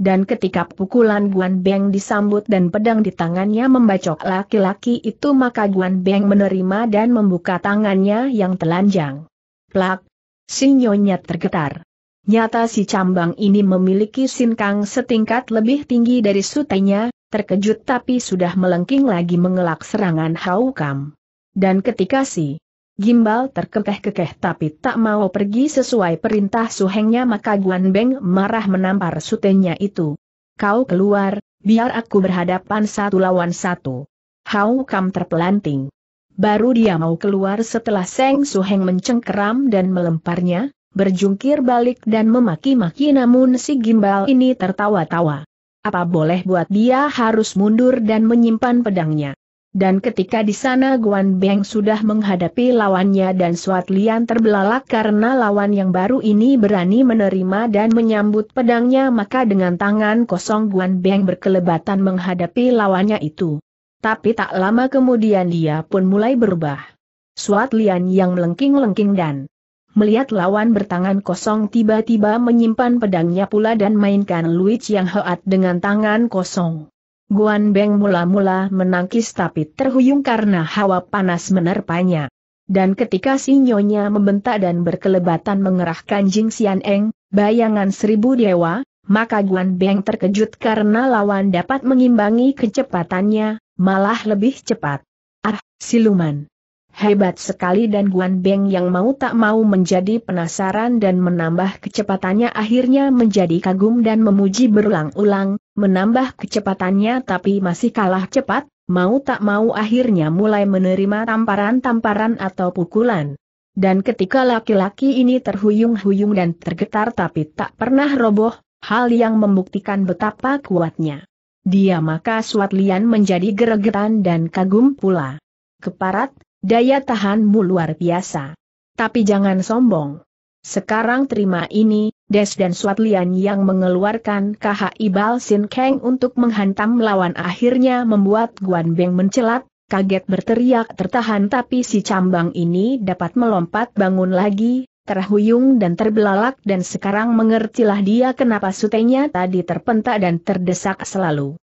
dan ketika pukulan Guan Beng disambut dan pedang di tangannya membacok laki-laki itu maka Guan Beng menerima dan membuka tangannya yang telanjang. Plak! Sinyonya tergetar. Nyata si cambang ini memiliki sinkang setingkat lebih tinggi dari sutenya, terkejut tapi sudah melengking lagi mengelak serangan Haukam. Dan ketika si Gimbal terkekeh-kekeh tapi tak mau pergi sesuai perintah suhengnya maka Guan Beng marah menampar sutenya itu. Kau keluar, biar aku berhadapan satu lawan satu. Hau Kam terpelanting. Baru dia mau keluar setelah Seng Suheng mencengkeram dan melemparnya, berjungkir balik dan memaki-maki namun si gimbal ini tertawa-tawa. Apa boleh buat dia harus mundur dan menyimpan pedangnya. Dan ketika di sana Guan Beng sudah menghadapi lawannya dan Suat Lian terbelalak karena lawan yang baru ini berani menerima dan menyambut pedangnya maka dengan tangan kosong Guan Beng berkelebatan menghadapi lawannya itu. Tapi tak lama kemudian dia pun mulai berubah. Suat Lian yang melengking-lengking dan melihat lawan bertangan kosong tiba-tiba menyimpan pedangnya pula dan mainkan Luigi yang heat dengan tangan kosong. Guan Beng mula-mula menangkis tapi terhuyung karena hawa panas menerpanya. Dan ketika si membentak dan berkelebatan mengerahkan Jing Xian Eng, bayangan seribu dewa, maka Guan Beng terkejut karena lawan dapat mengimbangi kecepatannya, malah lebih cepat. Ah, siluman! Hebat sekali dan Guan Beng yang mau tak mau menjadi penasaran dan menambah kecepatannya akhirnya menjadi kagum dan memuji berulang-ulang, menambah kecepatannya tapi masih kalah cepat, mau tak mau akhirnya mulai menerima tamparan-tamparan atau pukulan. Dan ketika laki-laki ini terhuyung-huyung dan tergetar tapi tak pernah roboh, hal yang membuktikan betapa kuatnya. Dia maka Suat menjadi geregetan dan kagum pula. Keparat, daya tahanmu luar biasa. Tapi jangan sombong. Sekarang terima ini, Des dan Swatlian yang mengeluarkan KHI Sin Kang untuk menghantam lawan akhirnya membuat Guan Beng mencelat, kaget berteriak tertahan tapi si cambang ini dapat melompat bangun lagi, terhuyung dan terbelalak dan sekarang mengertilah dia kenapa sutenya tadi terpentak dan terdesak selalu.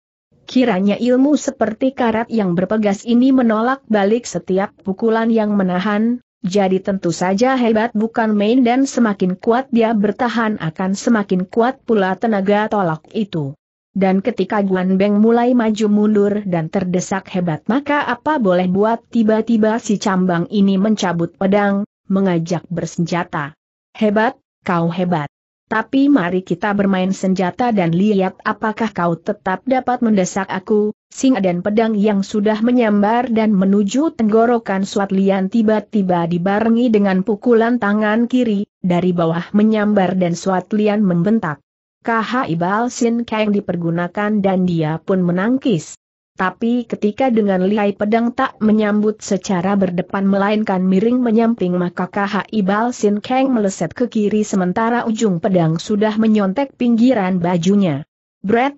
Kiranya ilmu seperti karat yang berpegas ini menolak balik setiap pukulan yang menahan, jadi tentu saja hebat bukan main dan semakin kuat dia bertahan akan semakin kuat pula tenaga tolak itu. Dan ketika Guan Beng mulai maju mundur dan terdesak hebat maka apa boleh buat tiba-tiba si cambang ini mencabut pedang, mengajak bersenjata. Hebat, kau hebat. Tapi mari kita bermain senjata dan lihat apakah kau tetap dapat mendesak aku, singa dan pedang yang sudah menyambar dan menuju tenggorokan Suat Lian tiba-tiba dibarengi dengan pukulan tangan kiri, dari bawah menyambar dan Suat Lian membentak. Ibal Sin Kang dipergunakan dan dia pun menangkis. Tapi ketika dengan lihai pedang tak menyambut secara berdepan melainkan miring menyamping maka KHI Bal Sin Kang meleset ke kiri sementara ujung pedang sudah menyontek pinggiran bajunya. Brett!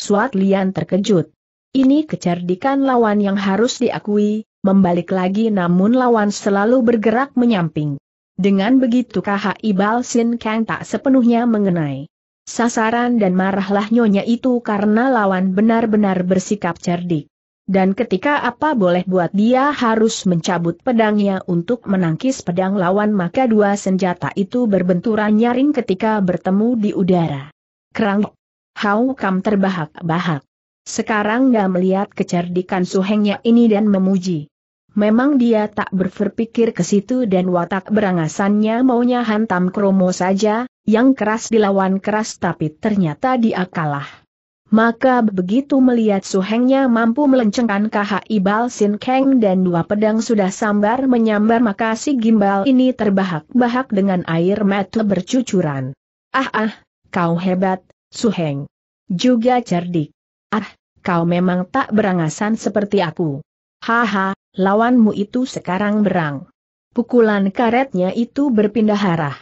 Suat Lian terkejut. Ini kecerdikan lawan yang harus diakui, membalik lagi namun lawan selalu bergerak menyamping. Dengan begitu KHI Bal Sin Kang tak sepenuhnya mengenai. Sasaran dan marahlah nyonya itu karena lawan benar-benar bersikap cerdik. Dan ketika apa boleh buat dia harus mencabut pedangnya untuk menangkis pedang lawan maka dua senjata itu berbenturan nyaring ketika bertemu di udara. Kerang. Hau kam terbahak-bahak. Sekarang dia melihat kecerdikan suhengnya ini dan memuji. Memang dia tak berpikir ke situ dan watak berangasannya maunya hantam kromo saja, yang keras dilawan keras tapi ternyata dia kalah. Maka begitu melihat suhengnya mampu melencengkan kaha ibal Sin Kang dan dua pedang sudah sambar menyambar maka si gimbal ini terbahak-bahak dengan air mata bercucuran. Ah ah, kau hebat, suheng. Juga cerdik. Ah, kau memang tak berangasan seperti aku. Haha, lawanmu itu sekarang berang. Pukulan karetnya itu berpindah arah.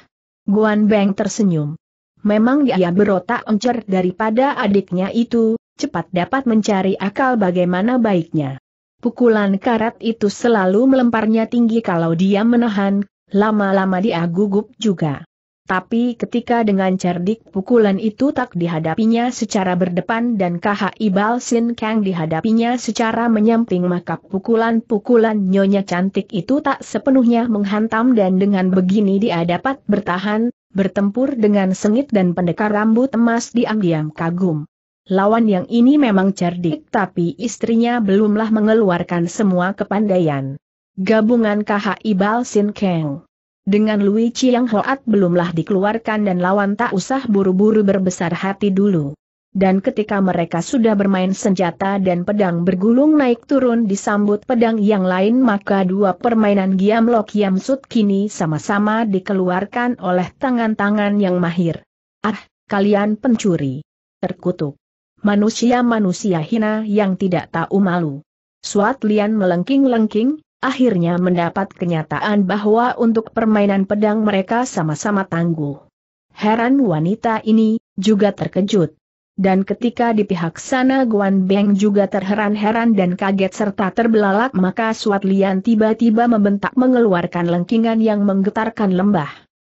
Guan Beng tersenyum. Memang dia berotak encer daripada adiknya itu, cepat dapat mencari akal bagaimana baiknya. Pukulan karat itu selalu melemparnya tinggi kalau dia menahan, lama-lama dia gugup juga. Tapi ketika dengan cerdik pukulan itu tak dihadapinya secara berdepan dan ibal sin Kang dihadapinya secara menyamping maka pukulan-pukulan nyonya cantik itu tak sepenuhnya menghantam dan dengan begini dia dapat bertahan, bertempur dengan sengit dan pendekar rambut emas diam-diam kagum. Lawan yang ini memang cerdik tapi istrinya belumlah mengeluarkan semua kepandaian. Gabungan ibal sin Kang dengan Lui Chiang Hoat belumlah dikeluarkan dan lawan tak usah buru-buru berbesar hati dulu. Dan ketika mereka sudah bermain senjata dan pedang bergulung naik turun disambut pedang yang lain maka dua permainan Giam lok giam Sut kini sama-sama dikeluarkan oleh tangan-tangan yang mahir. Ah, kalian pencuri. Terkutuk. Manusia-manusia hina yang tidak tahu malu. Suat Lian melengking-lengking, akhirnya mendapat kenyataan bahwa untuk permainan pedang mereka sama-sama tangguh. Heran wanita ini, juga terkejut. Dan ketika di pihak sana Guan Beng juga terheran-heran dan kaget serta terbelalak maka Suat Lian tiba-tiba membentak mengeluarkan lengkingan yang menggetarkan lembah.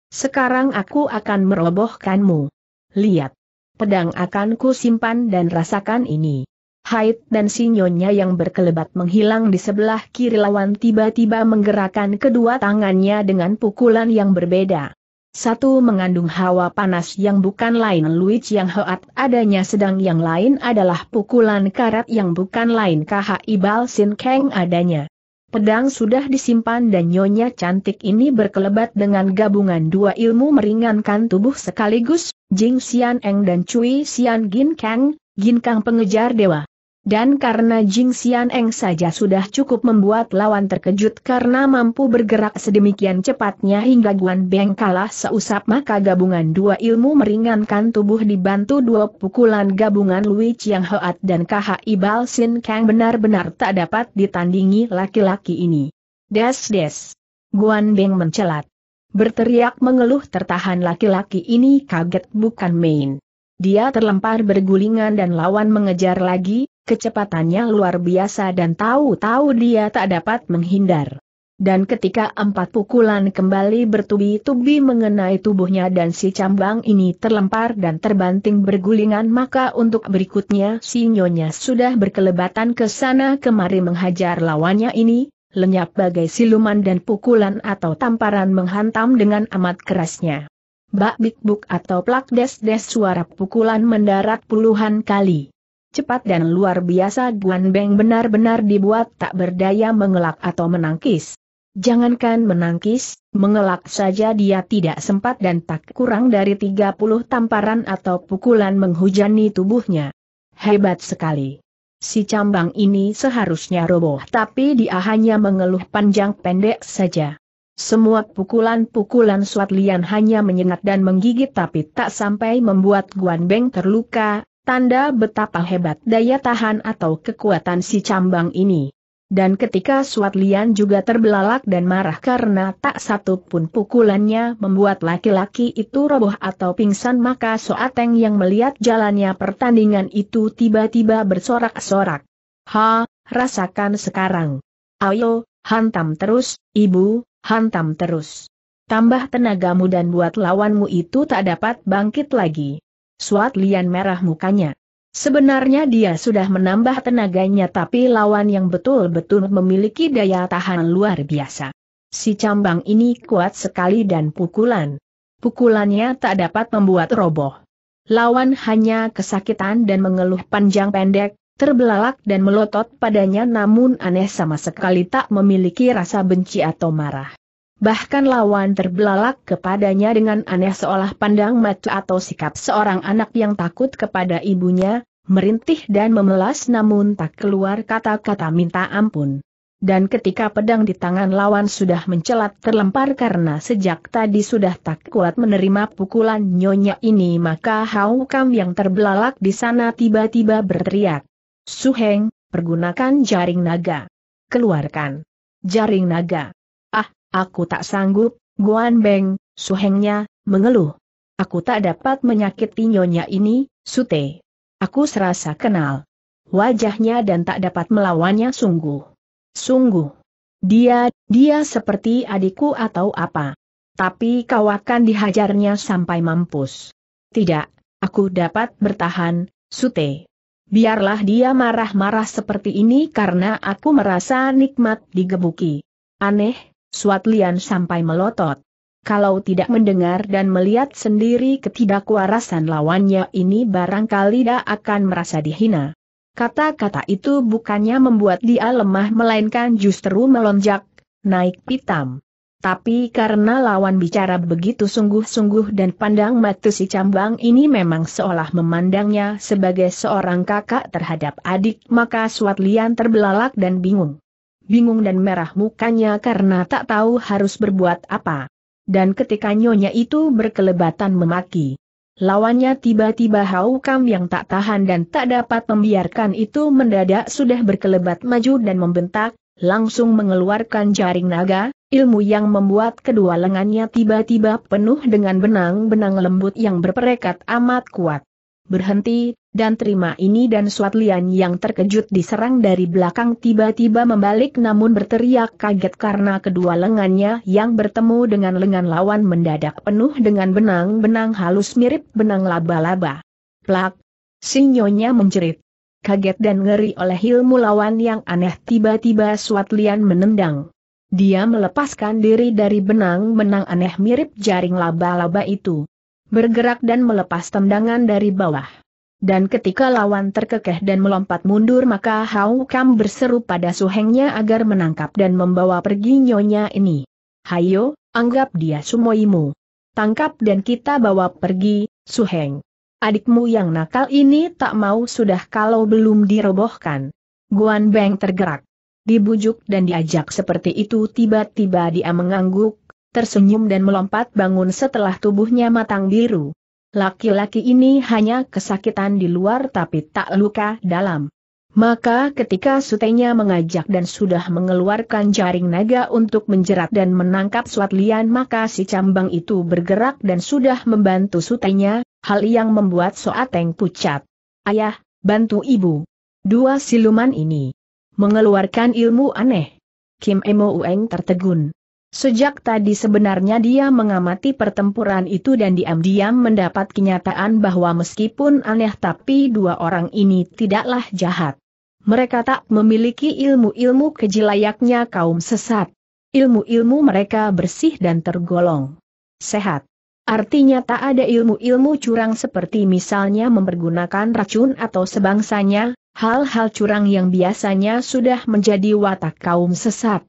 Sekarang aku akan merobohkanmu. Lihat. Pedang akan ku simpan dan rasakan ini haid dan sinyonya yang berkelebat menghilang di sebelah kiri lawan tiba-tiba menggerakkan kedua tangannya dengan pukulan yang berbeda. Satu mengandung hawa panas yang bukan lain Louis Yang Hoat adanya sedang yang lain adalah pukulan karat yang bukan lain KH Ibal Sin Kang adanya. Pedang sudah disimpan dan nyonya cantik ini berkelebat dengan gabungan dua ilmu meringankan tubuh sekaligus, Jing Xian Eng dan Cui Xian Gin Kang, Gin Kang pengejar dewa. Dan karena Jing Xian Eng saja sudah cukup membuat lawan terkejut karena mampu bergerak sedemikian cepatnya hingga Guan Beng kalah seusap maka gabungan dua ilmu meringankan tubuh dibantu dua pukulan gabungan Lui Chiang Hoat dan KH Ibal Sin Kang benar-benar tak dapat ditandingi laki-laki ini. Des des. Guan Beng mencelat. Berteriak mengeluh tertahan laki-laki ini kaget bukan main. Dia terlempar bergulingan dan lawan mengejar lagi, Kecepatannya luar biasa dan tahu-tahu dia tak dapat menghindar. Dan ketika empat pukulan kembali bertubi-tubi mengenai tubuhnya dan si cambang ini terlempar dan terbanting bergulingan maka untuk berikutnya si nyonya sudah berkelebatan ke sana kemari menghajar lawannya ini, lenyap bagai siluman dan pukulan atau tamparan menghantam dengan amat kerasnya. Bak bik buk atau plak des des suara pukulan mendarat puluhan kali cepat dan luar biasa Guan Beng benar-benar dibuat tak berdaya mengelak atau menangkis. Jangankan menangkis, mengelak saja dia tidak sempat dan tak kurang dari 30 tamparan atau pukulan menghujani tubuhnya. Hebat sekali. Si cambang ini seharusnya roboh tapi dia hanya mengeluh panjang pendek saja. Semua pukulan-pukulan Suat Lian hanya menyengat dan menggigit tapi tak sampai membuat Guan Beng terluka, tanda betapa hebat daya tahan atau kekuatan si cambang ini. Dan ketika Suat Lian juga terbelalak dan marah karena tak satu pun pukulannya membuat laki-laki itu roboh atau pingsan maka Soateng yang melihat jalannya pertandingan itu tiba-tiba bersorak-sorak. Ha, rasakan sekarang. Ayo, hantam terus, ibu, hantam terus. Tambah tenagamu dan buat lawanmu itu tak dapat bangkit lagi. Suat Lian merah mukanya. Sebenarnya dia sudah menambah tenaganya tapi lawan yang betul-betul memiliki daya tahan luar biasa. Si cambang ini kuat sekali dan pukulan. Pukulannya tak dapat membuat roboh. Lawan hanya kesakitan dan mengeluh panjang pendek, terbelalak dan melotot padanya namun aneh sama sekali tak memiliki rasa benci atau marah. Bahkan lawan terbelalak kepadanya dengan aneh seolah pandang mata atau sikap seorang anak yang takut kepada ibunya, merintih dan memelas namun tak keluar kata-kata minta ampun. Dan ketika pedang di tangan lawan sudah mencelat terlempar karena sejak tadi sudah tak kuat menerima pukulan nyonya ini maka Hau Kam yang terbelalak di sana tiba-tiba berteriak. Suheng, pergunakan jaring naga. Keluarkan. Jaring naga. Aku tak sanggup, Guan Beng, suhengnya, mengeluh. Aku tak dapat menyakiti nyonya ini, Sute. Aku serasa kenal wajahnya dan tak dapat melawannya sungguh. Sungguh. Dia, dia seperti adikku atau apa. Tapi kau akan dihajarnya sampai mampus. Tidak, aku dapat bertahan, Sute. Biarlah dia marah-marah seperti ini karena aku merasa nikmat digebuki. Aneh, Suat Lian sampai melotot. Kalau tidak mendengar dan melihat sendiri ketidakwarasan lawannya ini barangkali dia akan merasa dihina. Kata-kata itu bukannya membuat dia lemah melainkan justru melonjak, naik pitam. Tapi karena lawan bicara begitu sungguh-sungguh dan pandang mata si cambang ini memang seolah memandangnya sebagai seorang kakak terhadap adik maka Suat Lian terbelalak dan bingung bingung dan merah mukanya karena tak tahu harus berbuat apa. Dan ketika nyonya itu berkelebatan memaki. Lawannya tiba-tiba Haukam yang tak tahan dan tak dapat membiarkan itu mendadak sudah berkelebat maju dan membentak, langsung mengeluarkan jaring naga, ilmu yang membuat kedua lengannya tiba-tiba penuh dengan benang-benang lembut yang berperekat amat kuat. Berhenti, dan terima ini dan Swatlian yang terkejut diserang dari belakang tiba-tiba membalik namun berteriak kaget karena kedua lengannya yang bertemu dengan lengan lawan mendadak penuh dengan benang-benang halus mirip benang laba-laba. Plak! Sinyonya menjerit. Kaget dan ngeri oleh ilmu lawan yang aneh tiba-tiba Swatlian menendang. Dia melepaskan diri dari benang-benang aneh mirip jaring laba-laba itu. Bergerak dan melepas tendangan dari bawah. Dan ketika lawan terkekeh dan melompat mundur maka Hau Kam berseru pada suhengnya agar menangkap dan membawa pergi nyonya ini. Hayo, anggap dia sumoimu. Tangkap dan kita bawa pergi, suheng. Adikmu yang nakal ini tak mau sudah kalau belum dirobohkan. Guan Beng tergerak. Dibujuk dan diajak seperti itu tiba-tiba dia mengangguk, tersenyum dan melompat bangun setelah tubuhnya matang biru. Laki-laki ini hanya kesakitan di luar tapi tak luka dalam. Maka ketika sutenya mengajak dan sudah mengeluarkan jaring naga untuk menjerat dan menangkap suat lian maka si cambang itu bergerak dan sudah membantu sutenya, hal yang membuat soateng pucat. Ayah, bantu ibu. Dua siluman ini mengeluarkan ilmu aneh. Kim Emo Ueng tertegun. Sejak tadi sebenarnya dia mengamati pertempuran itu dan diam-diam mendapat kenyataan bahwa meskipun aneh tapi dua orang ini tidaklah jahat. Mereka tak memiliki ilmu-ilmu kejelayaknya kaum sesat. Ilmu-ilmu mereka bersih dan tergolong sehat. Artinya tak ada ilmu-ilmu curang seperti misalnya mempergunakan racun atau sebangsanya, hal-hal curang yang biasanya sudah menjadi watak kaum sesat.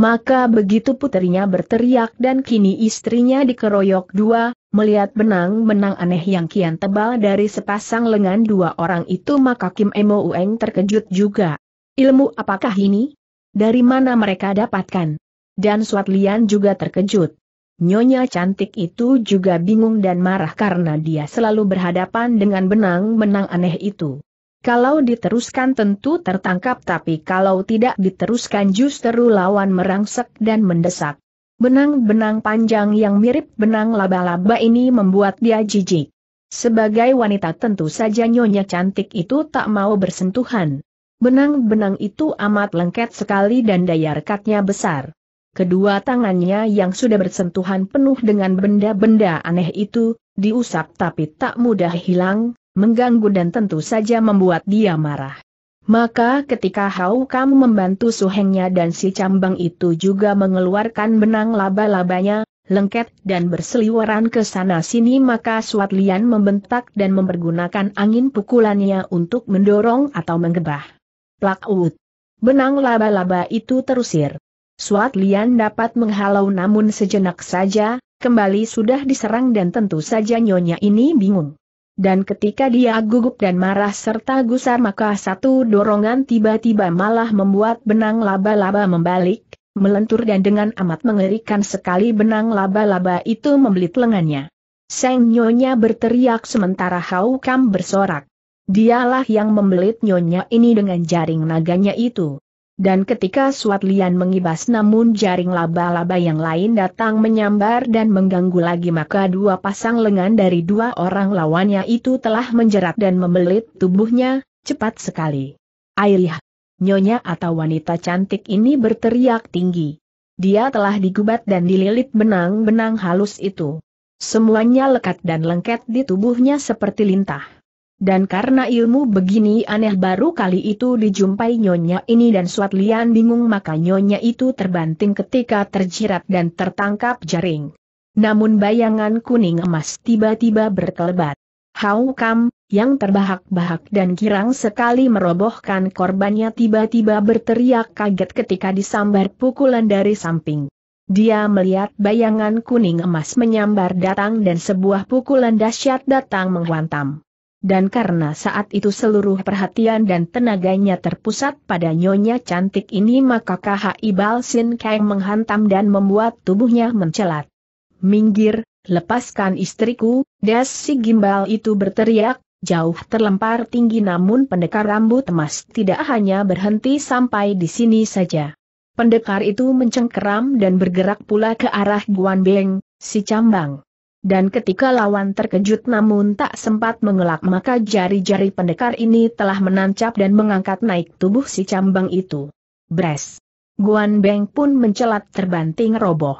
Maka begitu putrinya berteriak dan kini istrinya dikeroyok dua, melihat benang-benang aneh yang kian tebal dari sepasang lengan dua orang itu maka Kim Emo Ueng terkejut juga. Ilmu apakah ini? Dari mana mereka dapatkan? Dan Suat Lian juga terkejut. Nyonya cantik itu juga bingung dan marah karena dia selalu berhadapan dengan benang-benang aneh itu. Kalau diteruskan tentu tertangkap tapi kalau tidak diteruskan justru lawan merangsek dan mendesak. Benang-benang panjang yang mirip benang laba-laba ini membuat dia jijik. Sebagai wanita tentu saja nyonya cantik itu tak mau bersentuhan. Benang-benang itu amat lengket sekali dan daya rekatnya besar. Kedua tangannya yang sudah bersentuhan penuh dengan benda-benda aneh itu, diusap tapi tak mudah hilang, mengganggu dan tentu saja membuat dia marah. Maka ketika Hau Kam membantu suhengnya dan si cambang itu juga mengeluarkan benang laba-labanya, lengket dan berseliweran ke sana-sini maka Suat Lian membentak dan mempergunakan angin pukulannya untuk mendorong atau menggebah. Plak Uut. Benang laba-laba itu terusir. Suat Lian dapat menghalau namun sejenak saja, kembali sudah diserang dan tentu saja nyonya ini bingung dan ketika dia gugup dan marah serta gusar maka satu dorongan tiba-tiba malah membuat benang laba-laba membalik, melentur dan dengan amat mengerikan sekali benang laba-laba itu membelit lengannya. Seng Nyonya berteriak sementara Hau Kam bersorak. Dialah yang membelit Nyonya ini dengan jaring naganya itu. Dan ketika Suat Lian mengibas namun jaring laba-laba yang lain datang menyambar dan mengganggu lagi maka dua pasang lengan dari dua orang lawannya itu telah menjerat dan membelit tubuhnya, cepat sekali. Airih, nyonya atau wanita cantik ini berteriak tinggi. Dia telah digubat dan dililit benang-benang halus itu. Semuanya lekat dan lengket di tubuhnya seperti lintah. Dan karena ilmu begini aneh baru kali itu dijumpai nyonya ini dan Suat Lian bingung maka nyonya itu terbanting ketika terjerat dan tertangkap jaring. Namun bayangan kuning emas tiba-tiba berkelebat. Hau Kam, yang terbahak-bahak dan girang sekali merobohkan korbannya tiba-tiba berteriak kaget ketika disambar pukulan dari samping. Dia melihat bayangan kuning emas menyambar datang dan sebuah pukulan dahsyat datang menghantam. Dan karena saat itu seluruh perhatian dan tenaganya terpusat pada nyonya cantik ini maka KHI Balsin Kang menghantam dan membuat tubuhnya mencelat. Minggir, lepaskan istriku, das si gimbal itu berteriak, jauh terlempar tinggi namun pendekar rambut emas tidak hanya berhenti sampai di sini saja. Pendekar itu mencengkeram dan bergerak pula ke arah Guan Beng, si cambang. Dan ketika lawan terkejut namun tak sempat mengelak maka jari-jari pendekar ini telah menancap dan mengangkat naik tubuh si cambang itu. Bres! Guan Beng pun mencelat terbanting roboh.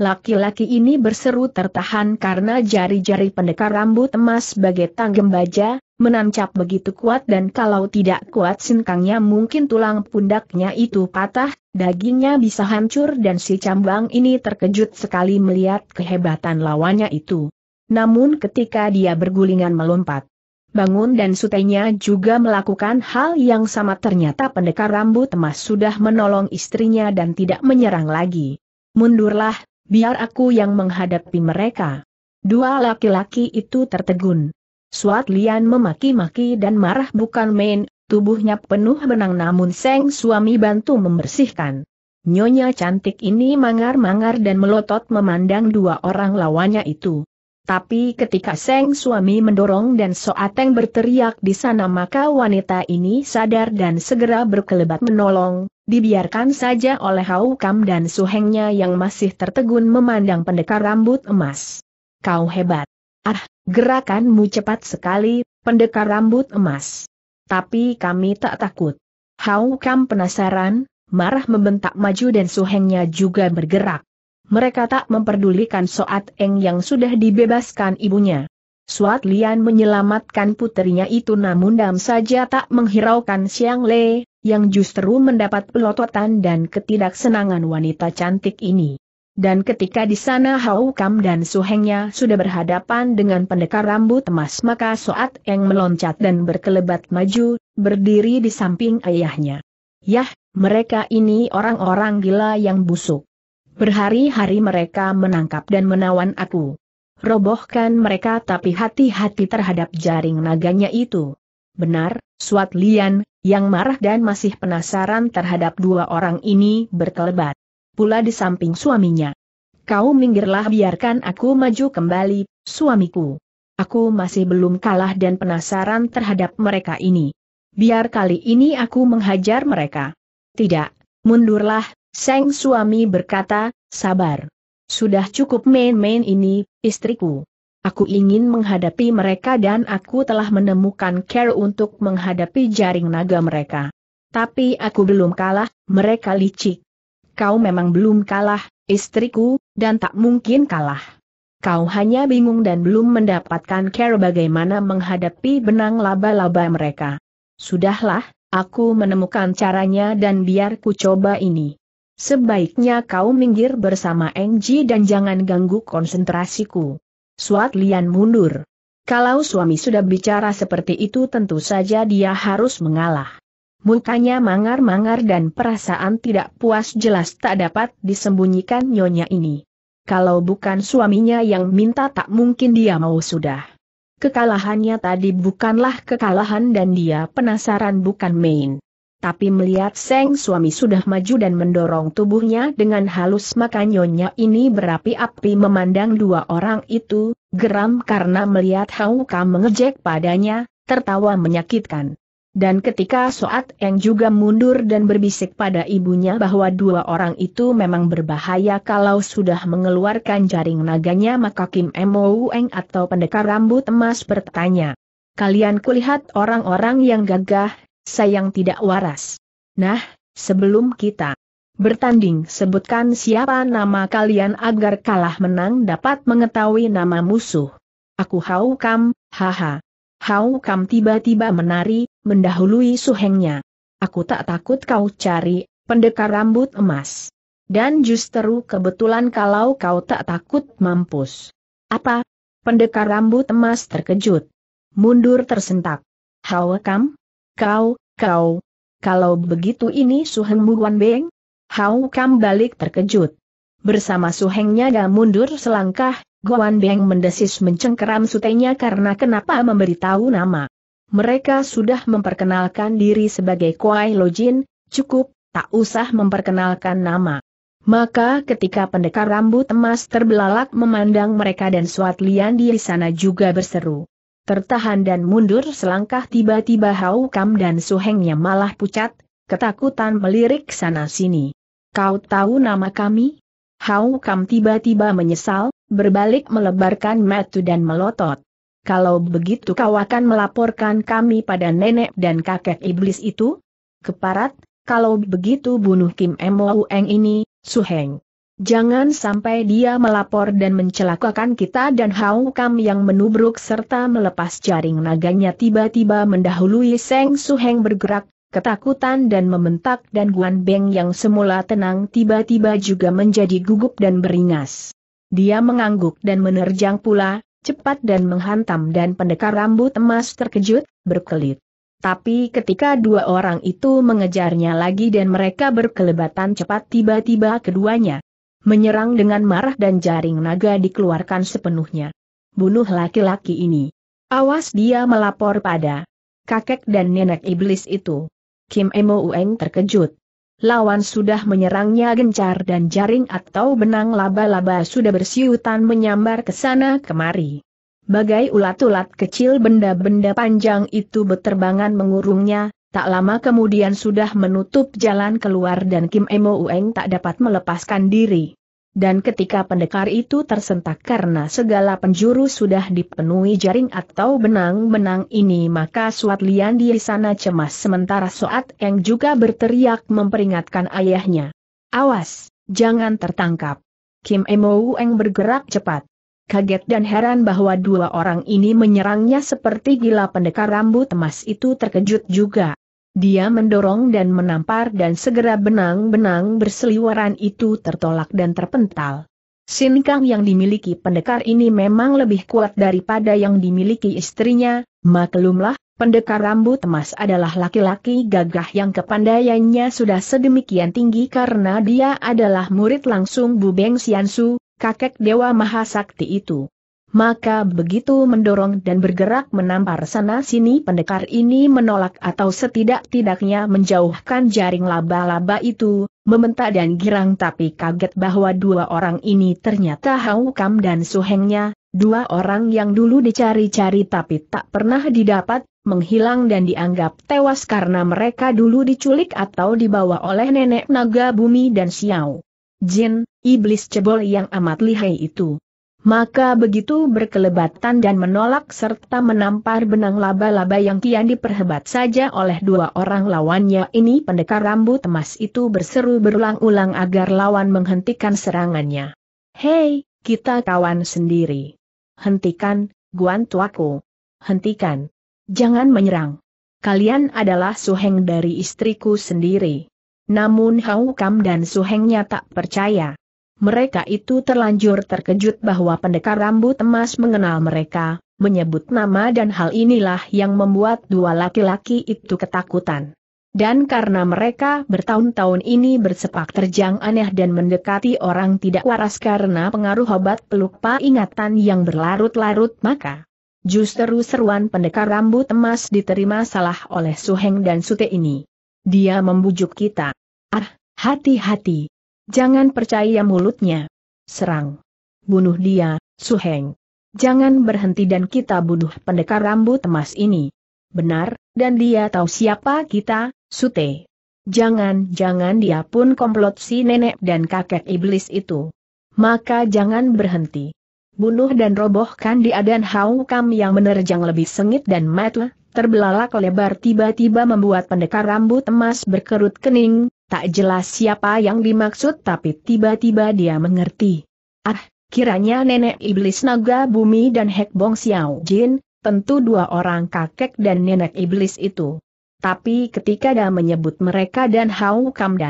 Laki-laki ini berseru tertahan karena jari-jari pendekar rambut emas sebagai tanggem baja, menancap begitu kuat dan kalau tidak kuat sinkangnya mungkin tulang pundaknya itu patah, dagingnya bisa hancur dan si cambang ini terkejut sekali melihat kehebatan lawannya itu. Namun ketika dia bergulingan melompat, bangun dan sutenya juga melakukan hal yang sama ternyata pendekar rambut emas sudah menolong istrinya dan tidak menyerang lagi. Mundurlah, biar aku yang menghadapi mereka. Dua laki-laki itu tertegun. Suat Lian memaki-maki dan marah bukan main, tubuhnya penuh benang namun Seng suami bantu membersihkan. Nyonya cantik ini mangar-mangar dan melotot memandang dua orang lawannya itu. Tapi ketika Seng suami mendorong dan Soateng berteriak di sana maka wanita ini sadar dan segera berkelebat menolong, dibiarkan saja oleh Hau Kam dan suhengnya yang masih tertegun memandang pendekar rambut emas. Kau hebat. Ah, gerakanmu cepat sekali, pendekar rambut emas. Tapi kami tak takut. Hau Kam penasaran, marah membentak maju dan suhengnya juga bergerak. Mereka tak memperdulikan Soat Eng yang sudah dibebaskan ibunya. Suat Lian menyelamatkan putrinya itu namun dam saja tak menghiraukan Siang Le, yang justru mendapat pelototan dan ketidaksenangan wanita cantik ini dan ketika di sana Hau Kam dan Suhengnya sudah berhadapan dengan pendekar rambut emas maka Soat Eng meloncat dan berkelebat maju, berdiri di samping ayahnya. Yah, mereka ini orang-orang gila yang busuk. Berhari-hari mereka menangkap dan menawan aku. Robohkan mereka tapi hati-hati terhadap jaring naganya itu. Benar, Suat Lian, yang marah dan masih penasaran terhadap dua orang ini berkelebat pula di samping suaminya. Kau minggirlah biarkan aku maju kembali, suamiku. Aku masih belum kalah dan penasaran terhadap mereka ini. Biar kali ini aku menghajar mereka. Tidak, mundurlah, sang suami berkata, sabar. Sudah cukup main-main ini, istriku. Aku ingin menghadapi mereka dan aku telah menemukan care untuk menghadapi jaring naga mereka. Tapi aku belum kalah, mereka licik kau memang belum kalah, istriku, dan tak mungkin kalah. Kau hanya bingung dan belum mendapatkan care bagaimana menghadapi benang laba-laba mereka. Sudahlah, aku menemukan caranya dan biar ku coba ini. Sebaiknya kau minggir bersama Engji dan jangan ganggu konsentrasiku. Suat Lian mundur. Kalau suami sudah bicara seperti itu tentu saja dia harus mengalah. Mukanya mangar-mangar dan perasaan tidak puas jelas tak dapat disembunyikan nyonya ini. Kalau bukan suaminya yang minta tak mungkin dia mau sudah. Kekalahannya tadi bukanlah kekalahan dan dia penasaran bukan main. Tapi melihat Seng suami sudah maju dan mendorong tubuhnya dengan halus maka nyonya ini berapi-api memandang dua orang itu, geram karena melihat Hauka mengejek padanya, tertawa menyakitkan. Dan ketika Soat Eng juga mundur dan berbisik pada ibunya bahwa dua orang itu memang berbahaya kalau sudah mengeluarkan jaring naganya maka Kim Mo Eng atau pendekar rambut emas bertanya. Kalian kulihat orang-orang yang gagah, sayang tidak waras. Nah, sebelum kita bertanding sebutkan siapa nama kalian agar kalah menang dapat mengetahui nama musuh. Aku Hau Kam, haha. Hau Kam tiba-tiba menari, mendahului suhengnya. Aku tak takut kau cari, pendekar rambut emas. Dan justru kebetulan kalau kau tak takut mampus. Apa? Pendekar rambut emas terkejut. Mundur tersentak. Hau Kam? Kau, kau. Kalau begitu ini Suheng Wan Beng? Hau Kam balik terkejut. Bersama Suhengnya dia mundur selangkah, Goan Beng mendesis mencengkeram sutenya karena kenapa memberitahu nama. Mereka sudah memperkenalkan diri sebagai Kuai Lojin, cukup, tak usah memperkenalkan nama. Maka ketika pendekar rambut emas terbelalak memandang mereka dan Suat Lian di sana juga berseru. Tertahan dan mundur selangkah tiba-tiba Hau Kam dan Suhengnya malah pucat, ketakutan melirik sana-sini. Kau tahu nama kami? Hau Kam tiba-tiba menyesal, berbalik melebarkan matu dan melotot. Kalau begitu kau akan melaporkan kami pada nenek dan kakek iblis itu? Keparat, kalau begitu bunuh Kim Mo Eng ini, Su Heng. Jangan sampai dia melapor dan mencelakakan kita dan Hao Kam yang menubruk serta melepas jaring naganya tiba-tiba mendahului Seng Heng bergerak, ketakutan dan membentak dan Guan Beng yang semula tenang tiba-tiba juga menjadi gugup dan beringas. Dia mengangguk dan menerjang pula, cepat dan menghantam dan pendekar rambut emas terkejut, berkelit. Tapi ketika dua orang itu mengejarnya lagi dan mereka berkelebatan cepat tiba-tiba keduanya menyerang dengan marah dan jaring naga dikeluarkan sepenuhnya. Bunuh laki-laki ini. Awas dia melapor pada kakek dan nenek iblis itu. Kim Emo Ueng terkejut. Lawan sudah menyerangnya gencar dan jaring atau benang laba-laba sudah bersiutan menyambar ke sana kemari. Bagai ulat-ulat kecil benda-benda panjang itu berterbangan mengurungnya, tak lama kemudian sudah menutup jalan keluar dan Kim Emo Ueng tak dapat melepaskan diri. Dan ketika pendekar itu tersentak karena segala penjuru sudah dipenuhi jaring atau benang-benang ini maka Suat Lian di sana cemas sementara Suat Eng juga berteriak memperingatkan ayahnya. Awas, jangan tertangkap. Kim Emo Eng bergerak cepat. Kaget dan heran bahwa dua orang ini menyerangnya seperti gila pendekar rambut emas itu terkejut juga. Dia mendorong dan menampar dan segera benang-benang berseliweran itu tertolak dan terpental. Sinkang yang dimiliki pendekar ini memang lebih kuat daripada yang dimiliki istrinya, maklumlah, pendekar rambut emas adalah laki-laki gagah yang kepandaiannya sudah sedemikian tinggi karena dia adalah murid langsung Bu Beng Siansu, kakek Dewa Mahasakti itu maka begitu mendorong dan bergerak menampar sana-sini pendekar ini menolak atau setidak-tidaknya menjauhkan jaring laba-laba itu, Mementak dan girang tapi kaget bahwa dua orang ini ternyata Hau Kam dan Suhengnya, dua orang yang dulu dicari-cari tapi tak pernah didapat, menghilang dan dianggap tewas karena mereka dulu diculik atau dibawa oleh nenek naga bumi dan siau. Jin, iblis cebol yang amat lihai itu maka begitu berkelebatan dan menolak serta menampar benang laba-laba yang kian diperhebat saja oleh dua orang lawannya ini pendekar rambut emas itu berseru berulang-ulang agar lawan menghentikan serangannya. Hei, kita kawan sendiri. Hentikan, Guan Tuaku. Hentikan. Jangan menyerang. Kalian adalah suheng dari istriku sendiri. Namun Hau Kam dan suhengnya tak percaya mereka itu terlanjur terkejut bahwa pendekar rambut emas mengenal mereka, menyebut nama dan hal inilah yang membuat dua laki-laki itu ketakutan. Dan karena mereka bertahun-tahun ini bersepak terjang aneh dan mendekati orang tidak waras karena pengaruh obat pelupa ingatan yang berlarut-larut maka justru seruan pendekar rambut emas diterima salah oleh Suheng dan Sute ini. Dia membujuk kita. Ah, hati-hati, Jangan percaya mulutnya. Serang. Bunuh dia, Suheng. Jangan berhenti dan kita bunuh pendekar rambut emas ini. Benar, dan dia tahu siapa kita, Sute. Jangan-jangan dia pun komplot si nenek dan kakek iblis itu. Maka jangan berhenti. Bunuh dan robohkan dia dan Hau Kam yang menerjang lebih sengit dan matuh, terbelalak lebar tiba-tiba membuat pendekar rambut emas berkerut kening, Tak jelas siapa yang dimaksud tapi tiba-tiba dia mengerti. Ah, kiranya nenek iblis naga bumi dan Hek Bong Xiao Jin, tentu dua orang kakek dan nenek iblis itu. Tapi ketika dia menyebut mereka dan Hau Kam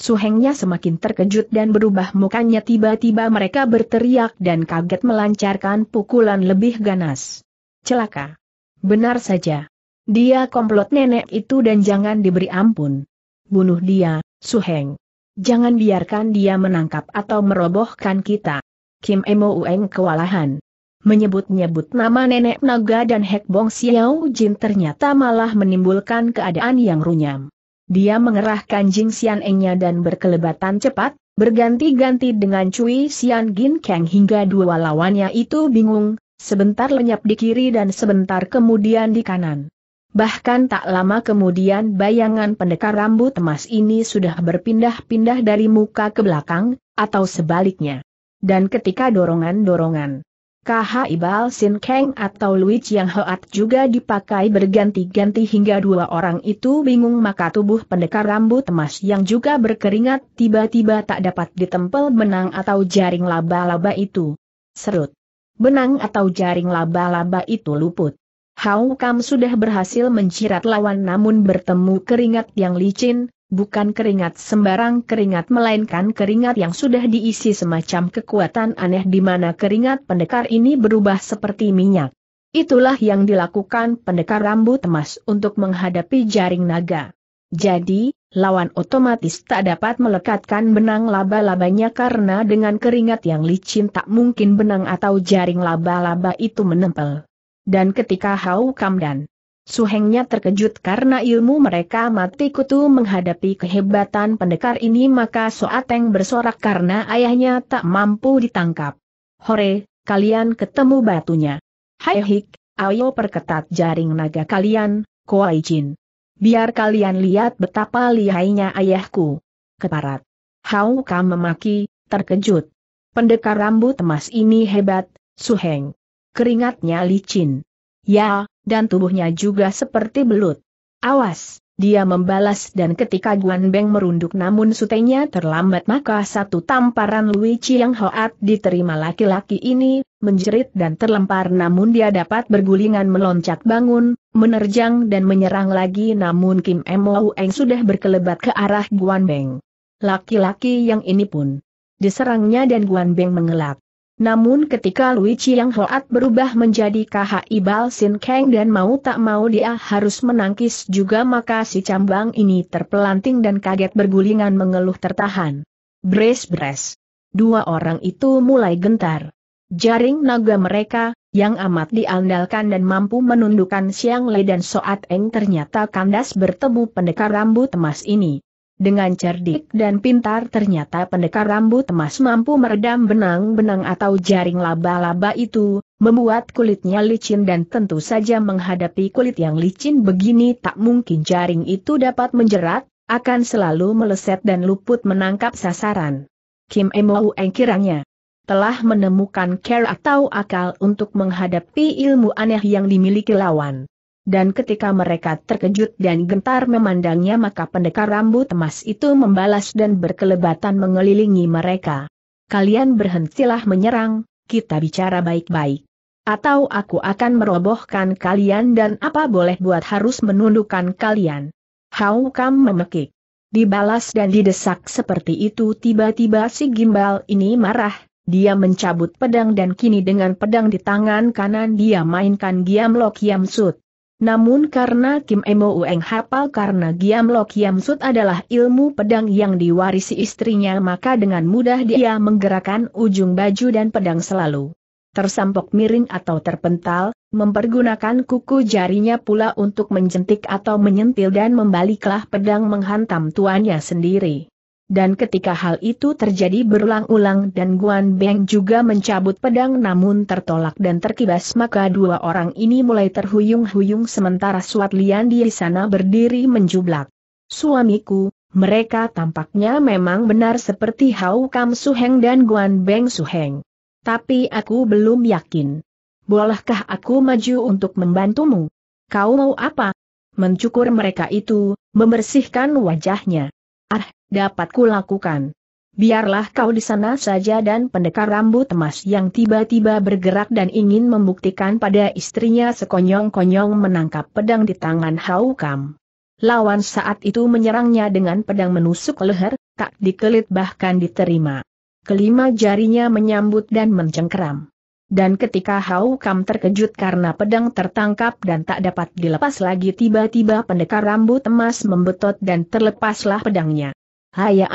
Suhengnya semakin terkejut dan berubah mukanya tiba-tiba mereka berteriak dan kaget melancarkan pukulan lebih ganas. Celaka. Benar saja. Dia komplot nenek itu dan jangan diberi ampun bunuh dia, Su Heng. Jangan biarkan dia menangkap atau merobohkan kita. Kim Emo Ueng kewalahan. Menyebut-nyebut nama nenek naga dan Hek Bong Xiao Jin ternyata malah menimbulkan keadaan yang runyam. Dia mengerahkan Jing Xian Engnya dan berkelebatan cepat, berganti-ganti dengan Cui Xian Gin Kang hingga dua lawannya itu bingung, sebentar lenyap di kiri dan sebentar kemudian di kanan. Bahkan tak lama kemudian bayangan pendekar rambut emas ini sudah berpindah-pindah dari muka ke belakang, atau sebaliknya. Dan ketika dorongan-dorongan KH Ibal Sin Kang atau Luich yang Hoat juga dipakai berganti-ganti hingga dua orang itu bingung maka tubuh pendekar rambut emas yang juga berkeringat tiba-tiba tak dapat ditempel benang atau jaring laba-laba itu. Serut. Benang atau jaring laba-laba itu luput. Hau Kam sudah berhasil mencirat lawan namun bertemu keringat yang licin, bukan keringat sembarang keringat melainkan keringat yang sudah diisi semacam kekuatan aneh di mana keringat pendekar ini berubah seperti minyak. Itulah yang dilakukan pendekar rambut emas untuk menghadapi jaring naga. Jadi, lawan otomatis tak dapat melekatkan benang laba-labanya karena dengan keringat yang licin tak mungkin benang atau jaring laba-laba itu menempel. Dan ketika Hau Kam dan Suhengnya terkejut karena ilmu mereka mati kutu menghadapi kehebatan pendekar ini maka Soateng bersorak karena ayahnya tak mampu ditangkap. Hore, kalian ketemu batunya. Hai hik, ayo perketat jaring naga kalian, Kuai Jin. Biar kalian lihat betapa lihainya ayahku. Keparat. Hau Kam memaki, terkejut. Pendekar rambut emas ini hebat, Suheng keringatnya licin. Ya, dan tubuhnya juga seperti belut. Awas, dia membalas dan ketika Guan Beng merunduk namun sutenya terlambat maka satu tamparan Lui Chiang Hoat diterima laki-laki ini, menjerit dan terlempar namun dia dapat bergulingan meloncat bangun, menerjang dan menyerang lagi namun Kim M. Eng sudah berkelebat ke arah Guan Beng. Laki-laki yang ini pun diserangnya dan Guan Beng mengelak. Namun ketika Lui Chiang Hoat berubah menjadi KHI Bal Sin Kang dan mau tak mau dia harus menangkis juga maka si cambang ini terpelanting dan kaget bergulingan mengeluh tertahan. Bres-bres. Dua orang itu mulai gentar. Jaring naga mereka, yang amat diandalkan dan mampu menundukkan Siang Le dan Soat Eng ternyata kandas bertemu pendekar rambut emas ini. Dengan cerdik dan pintar ternyata pendekar rambut emas mampu meredam benang-benang atau jaring laba-laba itu, membuat kulitnya licin dan tentu saja menghadapi kulit yang licin begini tak mungkin jaring itu dapat menjerat, akan selalu meleset dan luput menangkap sasaran. Kim Emou kiranya telah menemukan care atau akal untuk menghadapi ilmu aneh yang dimiliki lawan dan ketika mereka terkejut dan gentar memandangnya maka pendekar rambut emas itu membalas dan berkelebatan mengelilingi mereka. Kalian berhentilah menyerang, kita bicara baik-baik. Atau aku akan merobohkan kalian dan apa boleh buat harus menundukkan kalian. Hau Kam memekik. Dibalas dan didesak seperti itu tiba-tiba si gimbal ini marah, dia mencabut pedang dan kini dengan pedang di tangan kanan dia mainkan Giam Lo Kiam Sut. Namun karena Kim Emo Ueng hafal karena Giam Lok Kiam Sut adalah ilmu pedang yang diwarisi istrinya maka dengan mudah dia menggerakkan ujung baju dan pedang selalu tersampok miring atau terpental, mempergunakan kuku jarinya pula untuk menjentik atau menyentil dan membaliklah pedang menghantam tuannya sendiri dan ketika hal itu terjadi berulang-ulang dan Guan Beng juga mencabut pedang namun tertolak dan terkibas maka dua orang ini mulai terhuyung-huyung sementara Suat Lian di sana berdiri menjublak. Suamiku, mereka tampaknya memang benar seperti Hau Kam Heng dan Guan Beng Heng. Tapi aku belum yakin. Bolehkah aku maju untuk membantumu? Kau mau apa? Mencukur mereka itu, membersihkan wajahnya. Ah, dapat kulakukan. Biarlah kau di sana saja dan pendekar rambut emas yang tiba-tiba bergerak dan ingin membuktikan pada istrinya sekonyong-konyong menangkap pedang di tangan Haukam. Lawan saat itu menyerangnya dengan pedang menusuk leher, tak dikelit bahkan diterima. Kelima jarinya menyambut dan mencengkeram. Dan ketika Hau terkejut karena pedang tertangkap dan tak dapat dilepas lagi tiba-tiba pendekar rambut emas membetot dan terlepaslah pedangnya aa. Ya,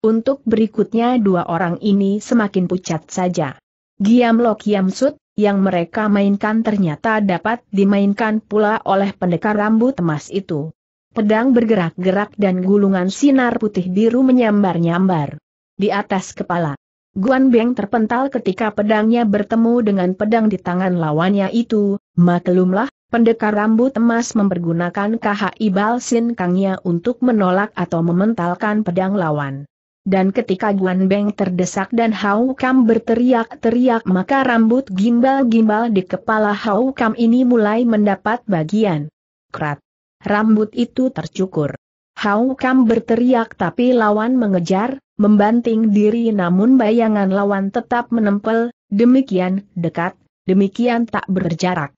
Untuk berikutnya dua orang ini semakin pucat saja. Giam Lok Kiam Sut, yang mereka mainkan ternyata dapat dimainkan pula oleh pendekar rambut emas itu. Pedang bergerak-gerak dan gulungan sinar putih biru menyambar-nyambar. Di atas kepala. Guan Beng terpental ketika pedangnya bertemu dengan pedang di tangan lawannya itu, maklumlah, Pendekar rambut emas mempergunakan KHI Balsin Kangnya untuk menolak atau mementalkan pedang lawan. Dan ketika Guan Beng terdesak dan Hau Kam berteriak-teriak maka rambut gimbal-gimbal di kepala Hau Kam ini mulai mendapat bagian. Krat. Rambut itu tercukur. Hau Kam berteriak tapi lawan mengejar, membanting diri namun bayangan lawan tetap menempel, demikian dekat, demikian tak berjarak.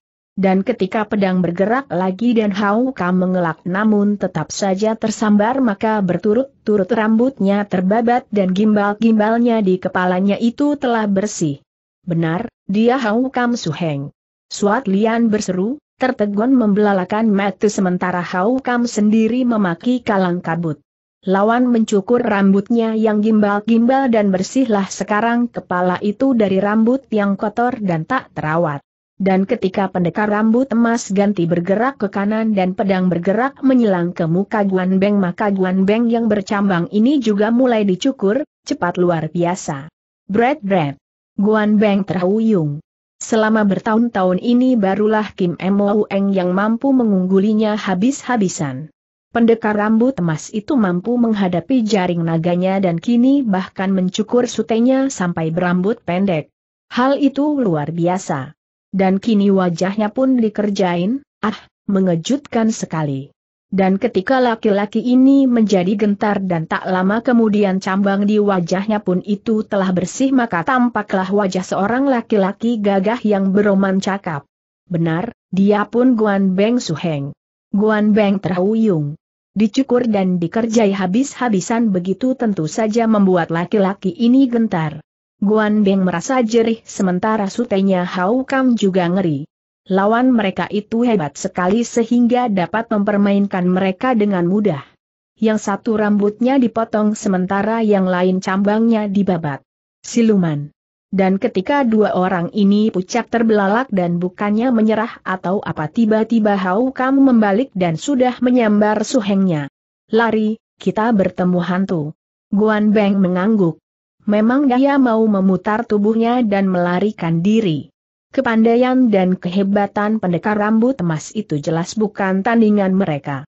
Dan ketika pedang bergerak lagi dan Hau Ka mengelak namun tetap saja tersambar maka berturut-turut rambutnya terbabat dan gimbal-gimbalnya di kepalanya itu telah bersih. Benar, dia Hau Kam Suheng. Suat Lian berseru, tertegun membelalakan mata sementara Hau Kam sendiri memaki kalang kabut. Lawan mencukur rambutnya yang gimbal-gimbal dan bersihlah sekarang kepala itu dari rambut yang kotor dan tak terawat dan ketika pendekar rambut emas ganti bergerak ke kanan dan pedang bergerak menyilang ke muka Guan Beng maka Guan Beng yang bercambang ini juga mulai dicukur, cepat luar biasa. Bread bread. Guan Beng terhuyung. Selama bertahun-tahun ini barulah Kim Mo Eng yang mampu mengunggulinya habis-habisan. Pendekar rambut emas itu mampu menghadapi jaring naganya dan kini bahkan mencukur sutenya sampai berambut pendek. Hal itu luar biasa. Dan kini wajahnya pun dikerjain, ah, mengejutkan sekali. Dan ketika laki-laki ini menjadi gentar dan tak lama kemudian cambang di wajahnya pun itu telah bersih maka tampaklah wajah seorang laki-laki gagah yang beroman cakap. Benar, dia pun Guan Beng Suheng. Guan Beng terhuyung. Dicukur dan dikerjai habis-habisan begitu tentu saja membuat laki-laki ini gentar. Guan Beng merasa jerih sementara sutenya Hau Kam juga ngeri. Lawan mereka itu hebat sekali sehingga dapat mempermainkan mereka dengan mudah. Yang satu rambutnya dipotong sementara yang lain cambangnya dibabat. Siluman. Dan ketika dua orang ini pucat terbelalak dan bukannya menyerah atau apa tiba-tiba Hau Kam membalik dan sudah menyambar suhengnya. Lari, kita bertemu hantu. Guan Beng mengangguk. Memang dia mau memutar tubuhnya dan melarikan diri. Kepandaian dan kehebatan pendekar rambut emas itu jelas bukan tandingan mereka.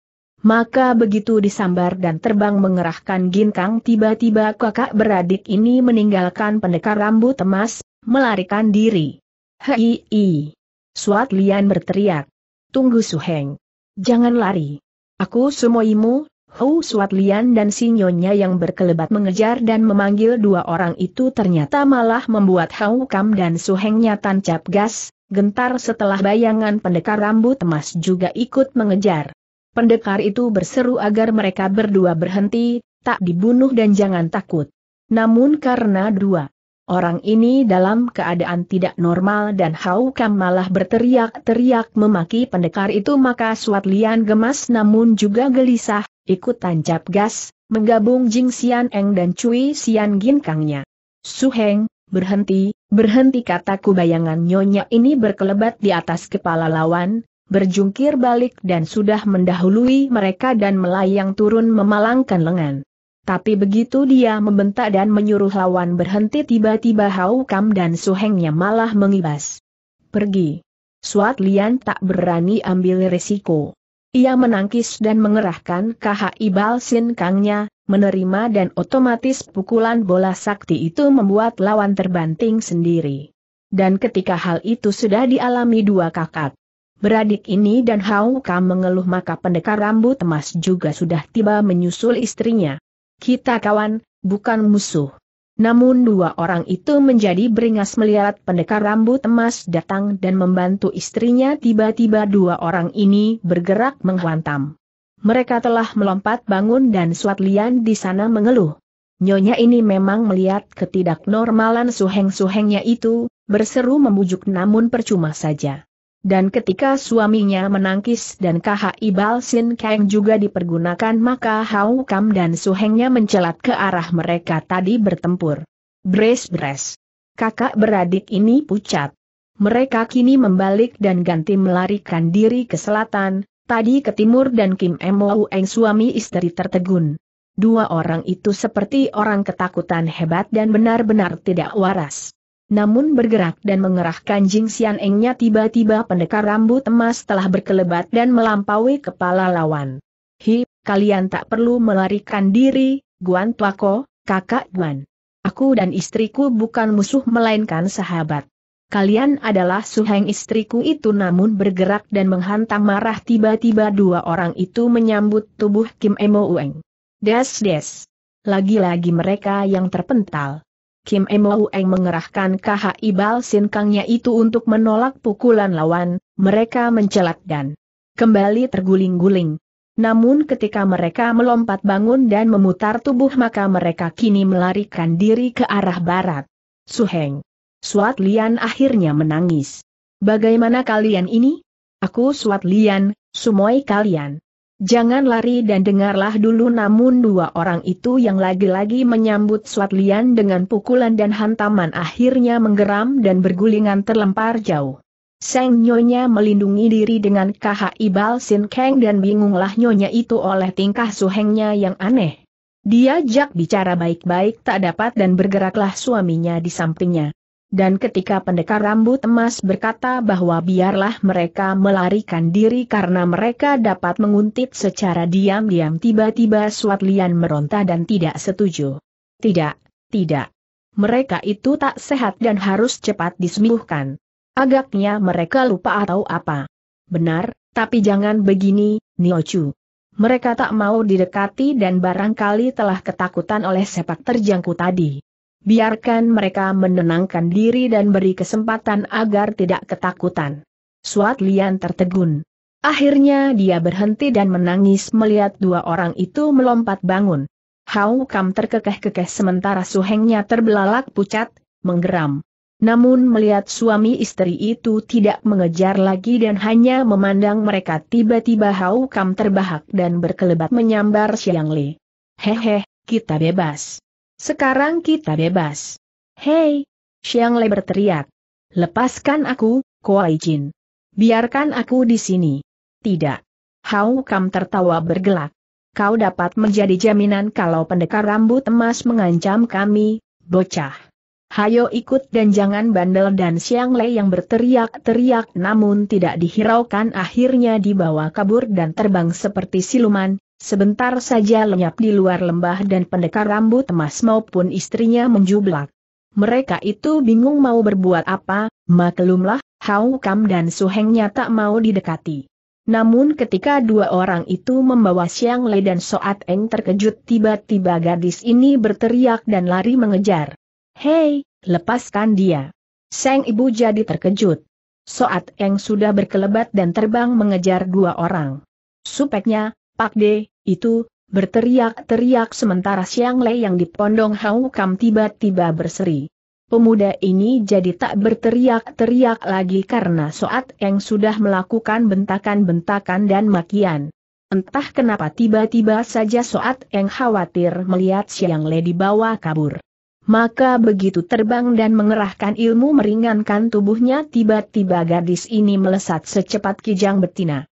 Maka begitu disambar dan terbang mengerahkan ginkang tiba-tiba kakak beradik ini meninggalkan pendekar rambut emas, melarikan diri. Hei, hei. Suat Lian berteriak. Tunggu Suheng. Jangan lari. Aku semuimu, Hou Suat Lian dan sinyonya yang berkelebat mengejar dan memanggil dua orang itu ternyata malah membuat Hau Kam dan Suhengnya tancap gas, gentar setelah bayangan pendekar rambut emas juga ikut mengejar. Pendekar itu berseru agar mereka berdua berhenti, tak dibunuh dan jangan takut. Namun karena dua Orang ini dalam keadaan tidak normal dan Hau Kam malah berteriak-teriak memaki pendekar itu maka Suat Lian gemas namun juga gelisah, ikut tancap gas, menggabung Jing Xian Eng dan Cui Xian Gin Su Heng, berhenti, berhenti kataku bayangan nyonya ini berkelebat di atas kepala lawan, berjungkir balik dan sudah mendahului mereka dan melayang turun memalangkan lengan. Tapi begitu dia membentak dan menyuruh lawan berhenti tiba-tiba Hau Kam dan Su Hengnya malah mengibas. Pergi. Suat Lian tak berani ambil resiko. Ia menangkis dan mengerahkan KHI Balsin Kangnya, menerima dan otomatis pukulan bola sakti itu membuat lawan terbanting sendiri. Dan ketika hal itu sudah dialami dua kakak, beradik ini dan Hau Kam mengeluh maka pendekar rambut emas juga sudah tiba menyusul istrinya. Kita kawan, bukan musuh. Namun dua orang itu menjadi beringas melihat pendekar rambut emas datang dan membantu istrinya tiba-tiba dua orang ini bergerak menghantam. Mereka telah melompat bangun dan Suat Lian di sana mengeluh. Nyonya ini memang melihat ketidaknormalan suheng-suhengnya itu, berseru membujuk namun percuma saja. Dan ketika suaminya menangkis dan KHI Balsin Kang juga dipergunakan maka Hau Kam dan Suhengnya mencelat ke arah mereka tadi bertempur. Bres-bres. Kakak beradik ini pucat. Mereka kini membalik dan ganti melarikan diri ke selatan, tadi ke timur dan Kim Mo Eng suami istri tertegun. Dua orang itu seperti orang ketakutan hebat dan benar-benar tidak waras namun bergerak dan mengerahkan Jing Xian Engnya tiba-tiba pendekar rambut emas telah berkelebat dan melampaui kepala lawan. Hi, kalian tak perlu melarikan diri, Guan Tuako, kakak Guan. Aku dan istriku bukan musuh melainkan sahabat. Kalian adalah suheng istriku itu namun bergerak dan menghantam marah tiba-tiba dua orang itu menyambut tubuh Kim Emo Ueng. Des des. Lagi-lagi mereka yang terpental. Kim Emo Eng mengerahkan KHI ibal Sin Kangnya itu untuk menolak pukulan lawan, mereka mencelat dan kembali terguling-guling. Namun ketika mereka melompat bangun dan memutar tubuh maka mereka kini melarikan diri ke arah barat. Suheng. Suat Lian akhirnya menangis. Bagaimana kalian ini? Aku Suat Lian, sumoi kalian. Jangan lari dan dengarlah dulu namun dua orang itu yang lagi-lagi menyambut Swat Lian dengan pukulan dan hantaman akhirnya menggeram dan bergulingan terlempar jauh. Seng Nyonya melindungi diri dengan KHI Bal Sin Kang dan bingunglah Nyonya itu oleh tingkah suhengnya yang aneh. Dia jak bicara baik-baik tak dapat dan bergeraklah suaminya di sampingnya. Dan ketika pendekar rambut emas berkata bahwa biarlah mereka melarikan diri karena mereka dapat menguntit secara diam-diam tiba-tiba Suat Lian meronta dan tidak setuju. Tidak, tidak. Mereka itu tak sehat dan harus cepat disembuhkan. Agaknya mereka lupa atau apa. Benar, tapi jangan begini, Niochu. Mereka tak mau didekati dan barangkali telah ketakutan oleh sepak terjangku tadi biarkan mereka menenangkan diri dan beri kesempatan agar tidak ketakutan. Suat Lian tertegun. Akhirnya dia berhenti dan menangis melihat dua orang itu melompat bangun. Hau Kam terkekeh-kekeh sementara suhengnya terbelalak pucat, menggeram. Namun melihat suami istri itu tidak mengejar lagi dan hanya memandang mereka tiba-tiba Hau Kam terbahak dan berkelebat menyambar Siang Li. Hehe, kita bebas. Sekarang kita bebas. Hei! Xiang Le berteriak. Lepaskan aku, Kuai Jin. Biarkan aku di sini. Tidak. Hau Kam tertawa bergelak. Kau dapat menjadi jaminan kalau pendekar rambut emas mengancam kami, bocah. Hayo ikut dan jangan bandel dan Xiang Le yang berteriak-teriak namun tidak dihiraukan akhirnya dibawa kabur dan terbang seperti siluman, Sebentar saja lenyap di luar lembah dan pendekar rambut emas maupun istrinya menjublak. Mereka itu bingung mau berbuat apa, maklumlah, Hau Kam dan Suhengnya tak mau didekati. Namun ketika dua orang itu membawa Siang Le dan Soat Eng terkejut tiba-tiba gadis ini berteriak dan lari mengejar. Hei, lepaskan dia. Seng ibu jadi terkejut. Soat Eng sudah berkelebat dan terbang mengejar dua orang. Supeknya, Pak De itu, berteriak-teriak sementara Siang Lei yang dipondong Hau Kam tiba-tiba berseri. Pemuda ini jadi tak berteriak-teriak lagi karena Soat Eng sudah melakukan bentakan-bentakan dan makian. Entah kenapa tiba-tiba saja Soat Eng khawatir melihat Siang Lei dibawa kabur. Maka begitu terbang dan mengerahkan ilmu meringankan tubuhnya tiba-tiba gadis ini melesat secepat kijang betina.